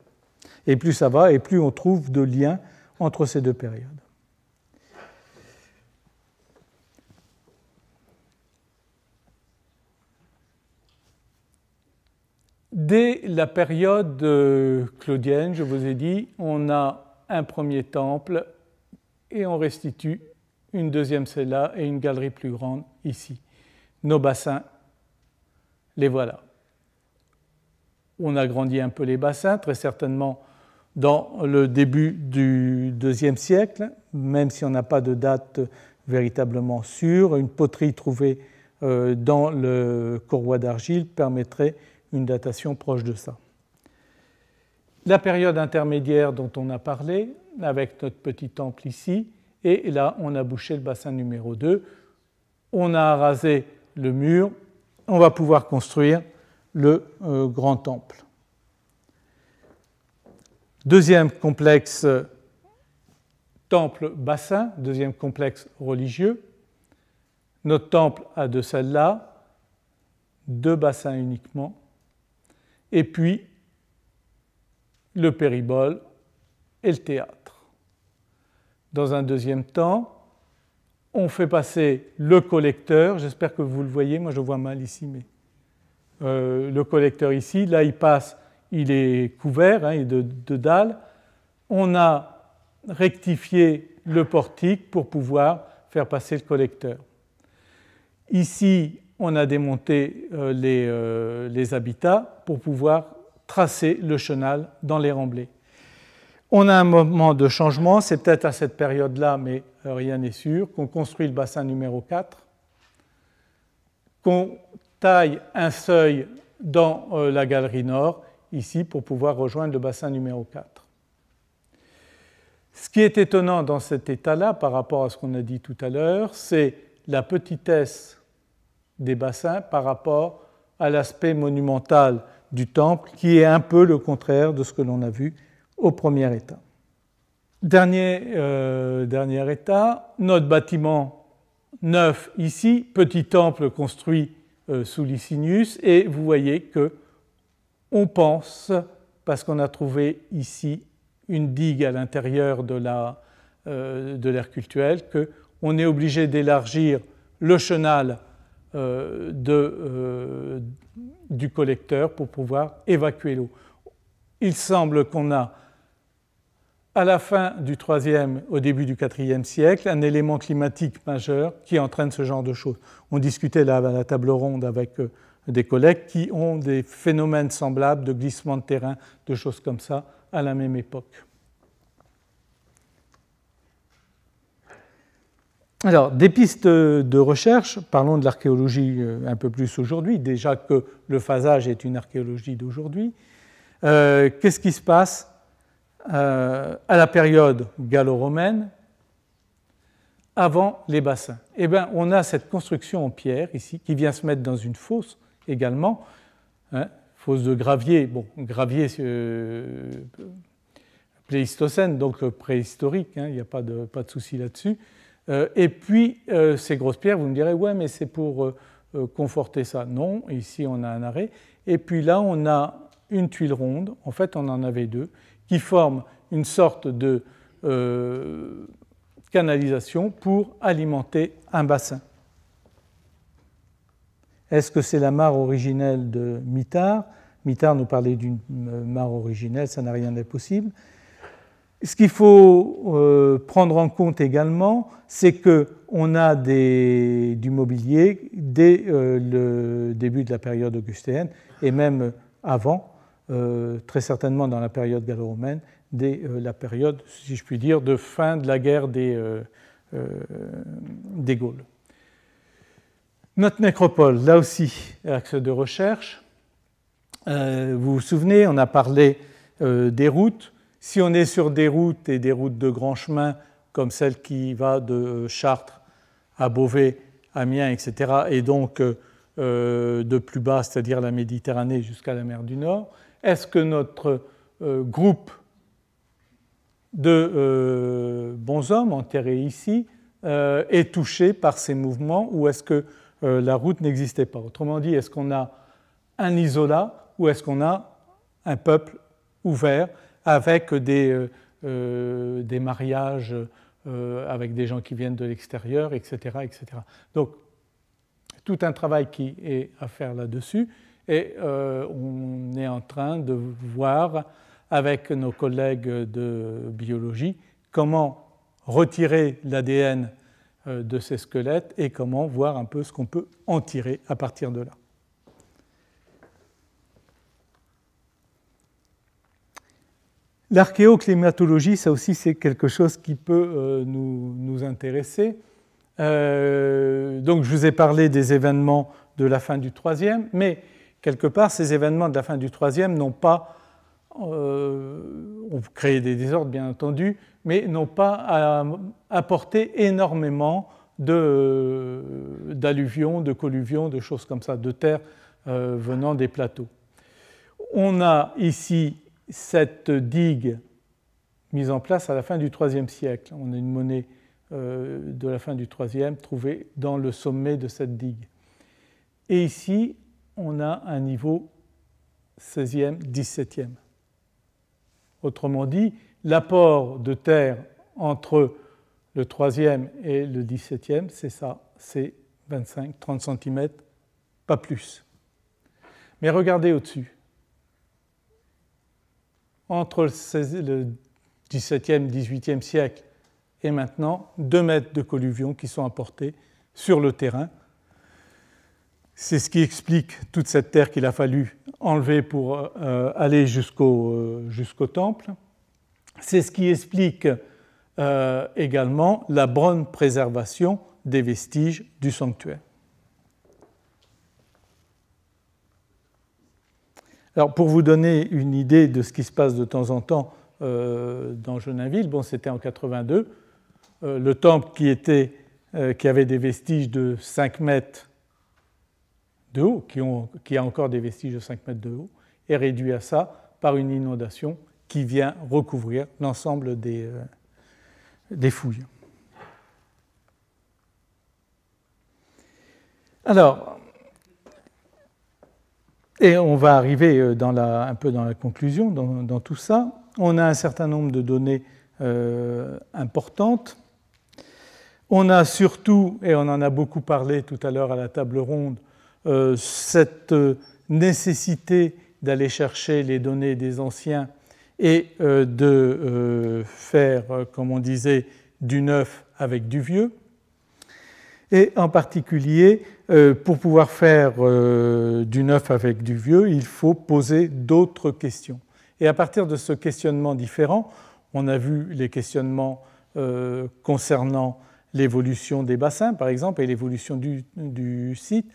Et plus ça va, et plus on trouve de liens entre ces deux périodes. Dès la période euh, claudienne, je vous ai dit, on a un premier temple et on restitue une deuxième celle-là et une galerie plus grande ici. Nos bassins, les voilà. On a grandi un peu les bassins, très certainement dans le début du deuxième siècle, même si on n'a pas de date véritablement sûre. Une poterie trouvée euh, dans le courroie d'argile permettrait une datation proche de ça. La période intermédiaire dont on a parlé, avec notre petit temple ici, et là, on a bouché le bassin numéro 2. On a rasé le mur. On va pouvoir construire le euh, grand temple. Deuxième complexe euh, temple-bassin, deuxième complexe religieux. Notre temple a deux celles là, deux bassins uniquement, et puis le péribole et le théâtre. Dans un deuxième temps, on fait passer le collecteur, j'espère que vous le voyez, moi je vois mal ici, mais euh, le collecteur ici, là il passe, il est couvert, hein, il est de, dalles. On a rectifié le portique pour pouvoir faire passer le collecteur. Ici, on a démonté euh, les, euh, les habitats pour pouvoir tracer le chenal dans les remblais. On a un moment de changement, c'est peut-être à cette période-là, mais rien n'est sûr, qu'on construit le bassin numéro 4, qu'on taille un seuil dans euh, la galerie nord, ici, pour pouvoir rejoindre le bassin numéro 4. Ce qui est étonnant dans cet état-là, par rapport à ce qu'on a dit tout à l'heure, c'est la petitesse des bassins par rapport à l'aspect monumental du temple, qui est un peu le contraire de ce que l'on a vu au premier état. Dernier, euh, dernier état, notre bâtiment neuf ici, petit temple construit euh, sous Licinius, et vous voyez que on pense, parce qu'on a trouvé ici une digue à l'intérieur de l'air la, euh, cultuelle, qu'on est obligé d'élargir le chenal du collecteur pour pouvoir évacuer l'eau. Il semble qu'on a à la fin du 3 au début du 4e siècle, un élément climatique majeur qui entraîne ce genre de choses. On discutait là à la table ronde avec euh, des collègues qui ont des phénomènes semblables de glissement de terrain, de choses comme ça, à la même époque. Alors, des pistes de recherche, parlons de l'archéologie euh, un peu plus aujourd'hui, déjà que le phasage est une archéologie d'aujourd'hui. Euh, qu'est-ce qui se passe euh, à la période gallo-romaine, avant les bassins. Eh bien, on a cette construction en pierre ici qui vient se mettre dans une fosse également, hein, fosse de gravier, bon, gravier euh, pléistocène, donc euh, préhistorique, hein, il n'y a pas de, pas de souci là-dessus. et puis, ces grosses pierres, vous me direz, ouais, mais c'est pour conforter ça. Non, ici on a un arrêt. Et puis là, on a une tuile ronde, en fait, on en avait deux qui forment une sorte de euh, canalisation pour alimenter un bassin. Est-ce que c'est la mare originelle de Mitard Mitard nous parlait d'une euh, mare originelle, ça n'a rien d'impossible. Ce qu'il faut euh, prendre en compte également, c'est qu'on a du mobilier dès le début de la période augustéenne et même avant, euh, très certainement dans la période gallo-romaine, dès euh, la période, si je puis dire, de fin de la guerre des, euh, des Gaules. Notre nécropole, là aussi, axe de recherche. vous vous souvenez, on a parlé des routes. Si on est sur des routes et des routes de grand chemin, comme celle qui va de Chartres à Beauvais, Amiens, etc., et donc de plus bas, c'est-à-dire la Méditerranée jusqu'à la mer du Nord, est-ce que notre euh, groupe de euh, bons bonshommes enterrés ici euh, est touché par ces mouvements ou est-ce que la route n'existait pas Autrement dit, est-ce qu'on a un isolat ou est-ce qu'on a un peuple ouvert avec des, des mariages avec des gens qui viennent de l'extérieur, etc., etc. Donc, tout un travail qui est à faire là-dessus. Et euh, on est en train de voir avec nos collègues de biologie comment retirer l'ADN euh, de ces squelettes et comment voir un peu ce qu'on peut en tirer à partir de là. L'archéoclimatologie, ça aussi c'est quelque chose qui peut euh, nous, intéresser. donc je vous ai parlé des événements de la fin du troisième, mais quelque part, ces événements de la fin du IIIe n'ont pas, euh, ont créé des désordres bien entendu, mais n'ont pas apporté énormément d'alluvions, de, colluvions, de choses comme ça, de terre euh, venant des plateaux. On a ici cette digue mise en place à la fin du IIIe siècle. On a une monnaie euh, de la fin du IIIe trouvée dans le sommet de cette digue. Et ici, on a un niveau 16e, 17e. Autrement dit, l'apport de terre entre le 3e et le 17e, c'est ça, c'est 25, 30 cm, pas plus. Mais regardez au-dessus. Entre le, le 17e, 18e siècle et maintenant, 2 mètres de colluvions qui sont apportés sur le terrain c'est ce qui explique toute cette terre qu'il a fallu enlever pour euh, aller euh, jusqu'au temple. C'est ce qui explique euh, également la bonne préservation des vestiges du sanctuaire. Alors pour vous donner une idée de ce qui se passe de temps en temps dans Geninville, bon, c'était en 82, le temple qui, qui avait des vestiges de 5 mètres de haut, qui, ont, qui a encore des vestiges de 5 mètres de haut, est réduit à ça par une inondation qui vient recouvrir l'ensemble des, euh, fouilles. Alors, et on va arriver euh, dans la, un peu dans la conclusion, dans, tout ça. On a un certain nombre de données euh, importantes. On a surtout, et on en a beaucoup parlé tout à l'heure à la table ronde, euh, cette euh, nécessité d'aller chercher les données des anciens et euh, de faire, comme on disait, du neuf avec du vieux. Et en particulier, pour pouvoir faire du neuf avec du vieux, il faut poser d'autres questions. Et à partir de ce questionnement différent, on a vu les questionnements concernant l'évolution des bassins, par exemple, et l'évolution du, site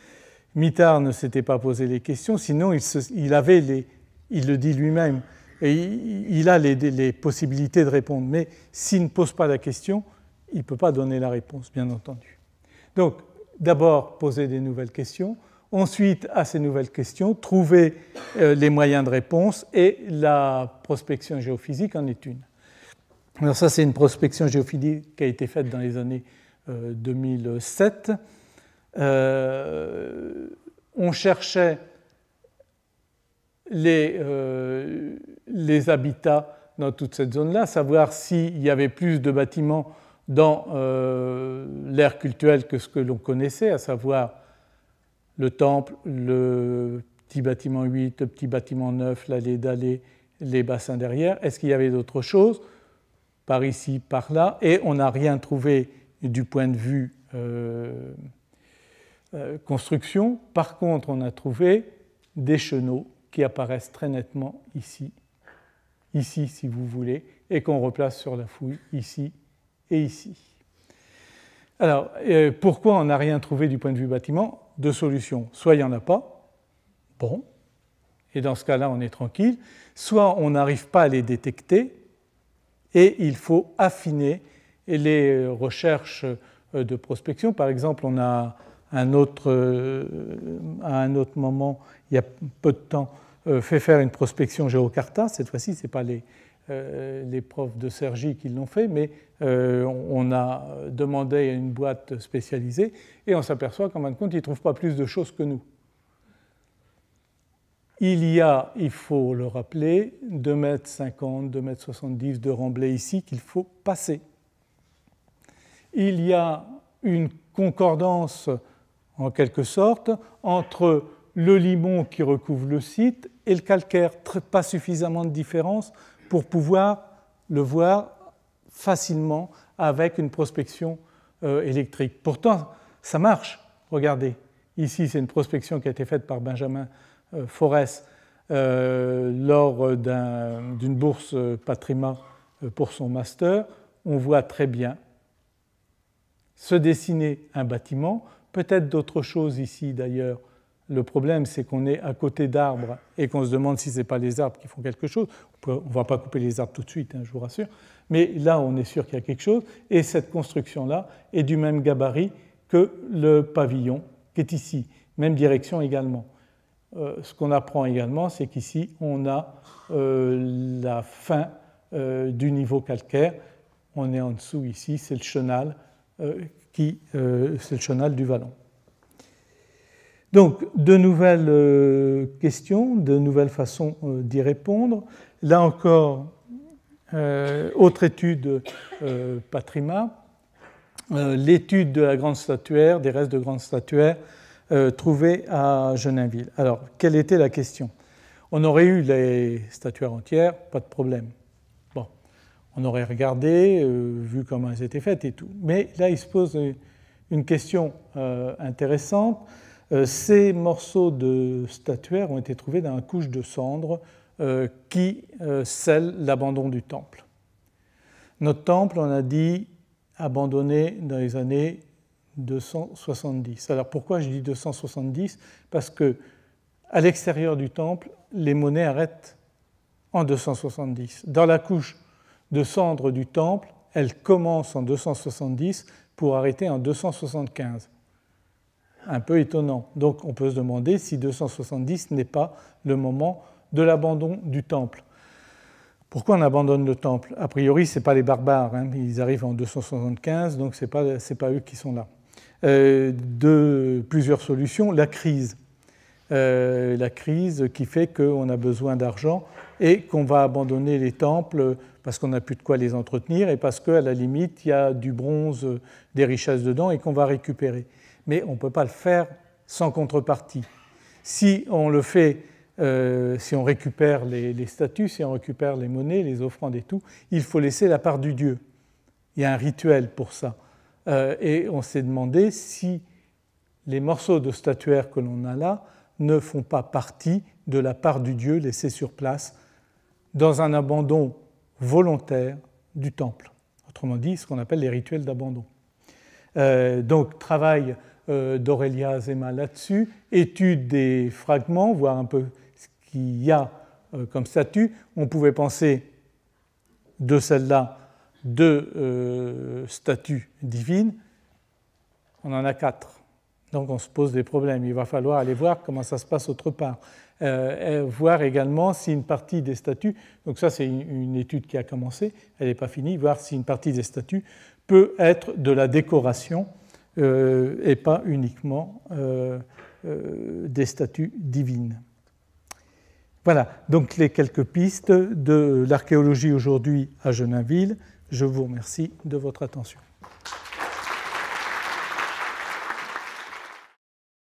mitterrand ne s'était pas posé les questions, sinon il, le dit lui-même, et il, a les, possibilités de répondre. Mais s'il ne pose pas la question, il ne peut pas donner la réponse, bien entendu. Donc, d'abord, poser des nouvelles questions. Ensuite, à ces nouvelles questions, trouver euh, les moyens de réponse et la prospection géophysique en est une. Alors ça, c'est une prospection géophysique qui a été faite dans les années 2007. Euh, euh, on cherchait euh, les, habitats dans toute cette zone-là, savoir s'il y avait plus de bâtiments dans euh, l'ère cultuelle que ce que l'on connaissait, à savoir le temple, le petit bâtiment 8, le petit bâtiment 9, l'allée d'allée, les bassins derrière. Est-ce qu'il y avait d'autres choses par ici, par là Et on n'a rien trouvé du point de vue euh, construction. Par contre, on a trouvé des chenaux qui apparaissent très nettement ici, ici si vous voulez, et qu'on replace sur la fouille ici et ici. Alors, euh, pourquoi on n'a rien trouvé du point de vue bâtiment Deux solutions. Soit il n'y en a pas, bon, et dans ce cas-là on est tranquille, soit on n'arrive pas à les détecter, et il faut affiner les recherches euh, de prospection. Par exemple, on a autre, euh, à un autre moment, il y a peu de temps, euh, fait faire une prospection géocarta. Cette fois-ci, ce n'est pas les, euh, les profs de Sergi qui l'ont fait, mais on a demandé à une boîte spécialisée et on s'aperçoit qu'en fin de compte, ils ne trouvent pas plus de choses que nous. Il y a, il faut le rappeler, 2,50 m, 2,70 m de remblai ici qu'il faut passer. Il y a une concordance en quelque sorte, entre le limon qui recouvre le site et le calcaire. Pas suffisamment de différence pour pouvoir le voir facilement avec une prospection euh, électrique. Pourtant, ça marche. Regardez, ici, c'est une prospection qui a été faite par Benjamin Forrest euh, Forest euh, lors d'une bourse Patrima pour son master. On voit très bien se dessiner un bâtiment peut-être d'autres choses ici d'ailleurs. Le problème, c'est qu'on est à côté d'arbres et qu'on se demande si ce n'est pas les arbres qui font quelque chose. On ne va pas couper les arbres tout de suite, hein, je vous rassure. Mais là, on est sûr qu'il y a quelque chose. Et cette construction-là est du même gabarit que le pavillon qui est ici. Même direction également. Euh, ce qu'on apprend également, c'est qu'ici, on a euh, la fin euh, du niveau calcaire. On est en dessous ici, c'est le chenal qui euh, c'est le chenal du Vallon. Donc, de nouvelles euh, questions, de nouvelles façons euh, d'y répondre. Là encore, autre étude Patrima, l'étude de la grande statuaire, des restes de grandes statuaire trouvés à Geninville. Alors, quelle était la question On aurait eu les statuaires entières, pas de problème on aurait regardé, euh, vu comment elles étaient faites et tout. Mais là, il se pose euh, une question euh, intéressante. ces morceaux de statuaires ont été trouvés dans la couche de cendres qui scelle l'abandon du temple. Notre temple, on a dit, abandonné dans les années 270. Alors pourquoi je dis 270 Parce que à l'extérieur du temple, les monnaies arrêtent en 270. Dans la couche de cendre du temple, elle commence en 270 pour arrêter en 275. Un peu étonnant. Donc on peut se demander si 270 n'est pas le moment de l'abandon du temple. Pourquoi on abandonne le temple A priori, ce n'est pas les barbares, hein. ils arrivent en 275, donc ce n'est pas, pas, eux qui sont là. Euh, de plusieurs solutions, la crise. Euh, la crise qui fait qu'on a besoin d'argent et qu'on va abandonner les temples parce qu'on n'a plus de quoi les entretenir et parce qu'à la limite, il y a du bronze, des richesses dedans et qu'on va récupérer. Mais on ne peut pas le faire sans contrepartie. Si on le fait, euh, si on récupère les, les statues, si on récupère les monnaies, les offrandes et tout, il faut laisser la part du Dieu. Il y a un rituel pour ça. Euh, et on s'est demandé si les morceaux de statuaire que l'on a là ne font pas partie de la part du Dieu laissée sur place dans un abandon volontaire du temple. Autrement dit, ce qu'on appelle les rituels d'abandon. Euh, donc, travail euh, d'Aurélia Zema là-dessus, étude des fragments, voir un peu ce qu'il y a euh, comme statut. On pouvait penser de celle-là deux euh, statues divines. On en a quatre. Donc on se pose des problèmes. Il va falloir aller voir comment ça se passe autre part. Euh, voir également si une partie des statues, donc ça c'est une, étude qui a commencé, elle n'est pas finie, voir si une partie des statues peut être de la décoration euh, et pas uniquement euh, des statues divines. Voilà, donc les quelques pistes de l'archéologie aujourd'hui à Geninville. Je vous remercie de votre attention.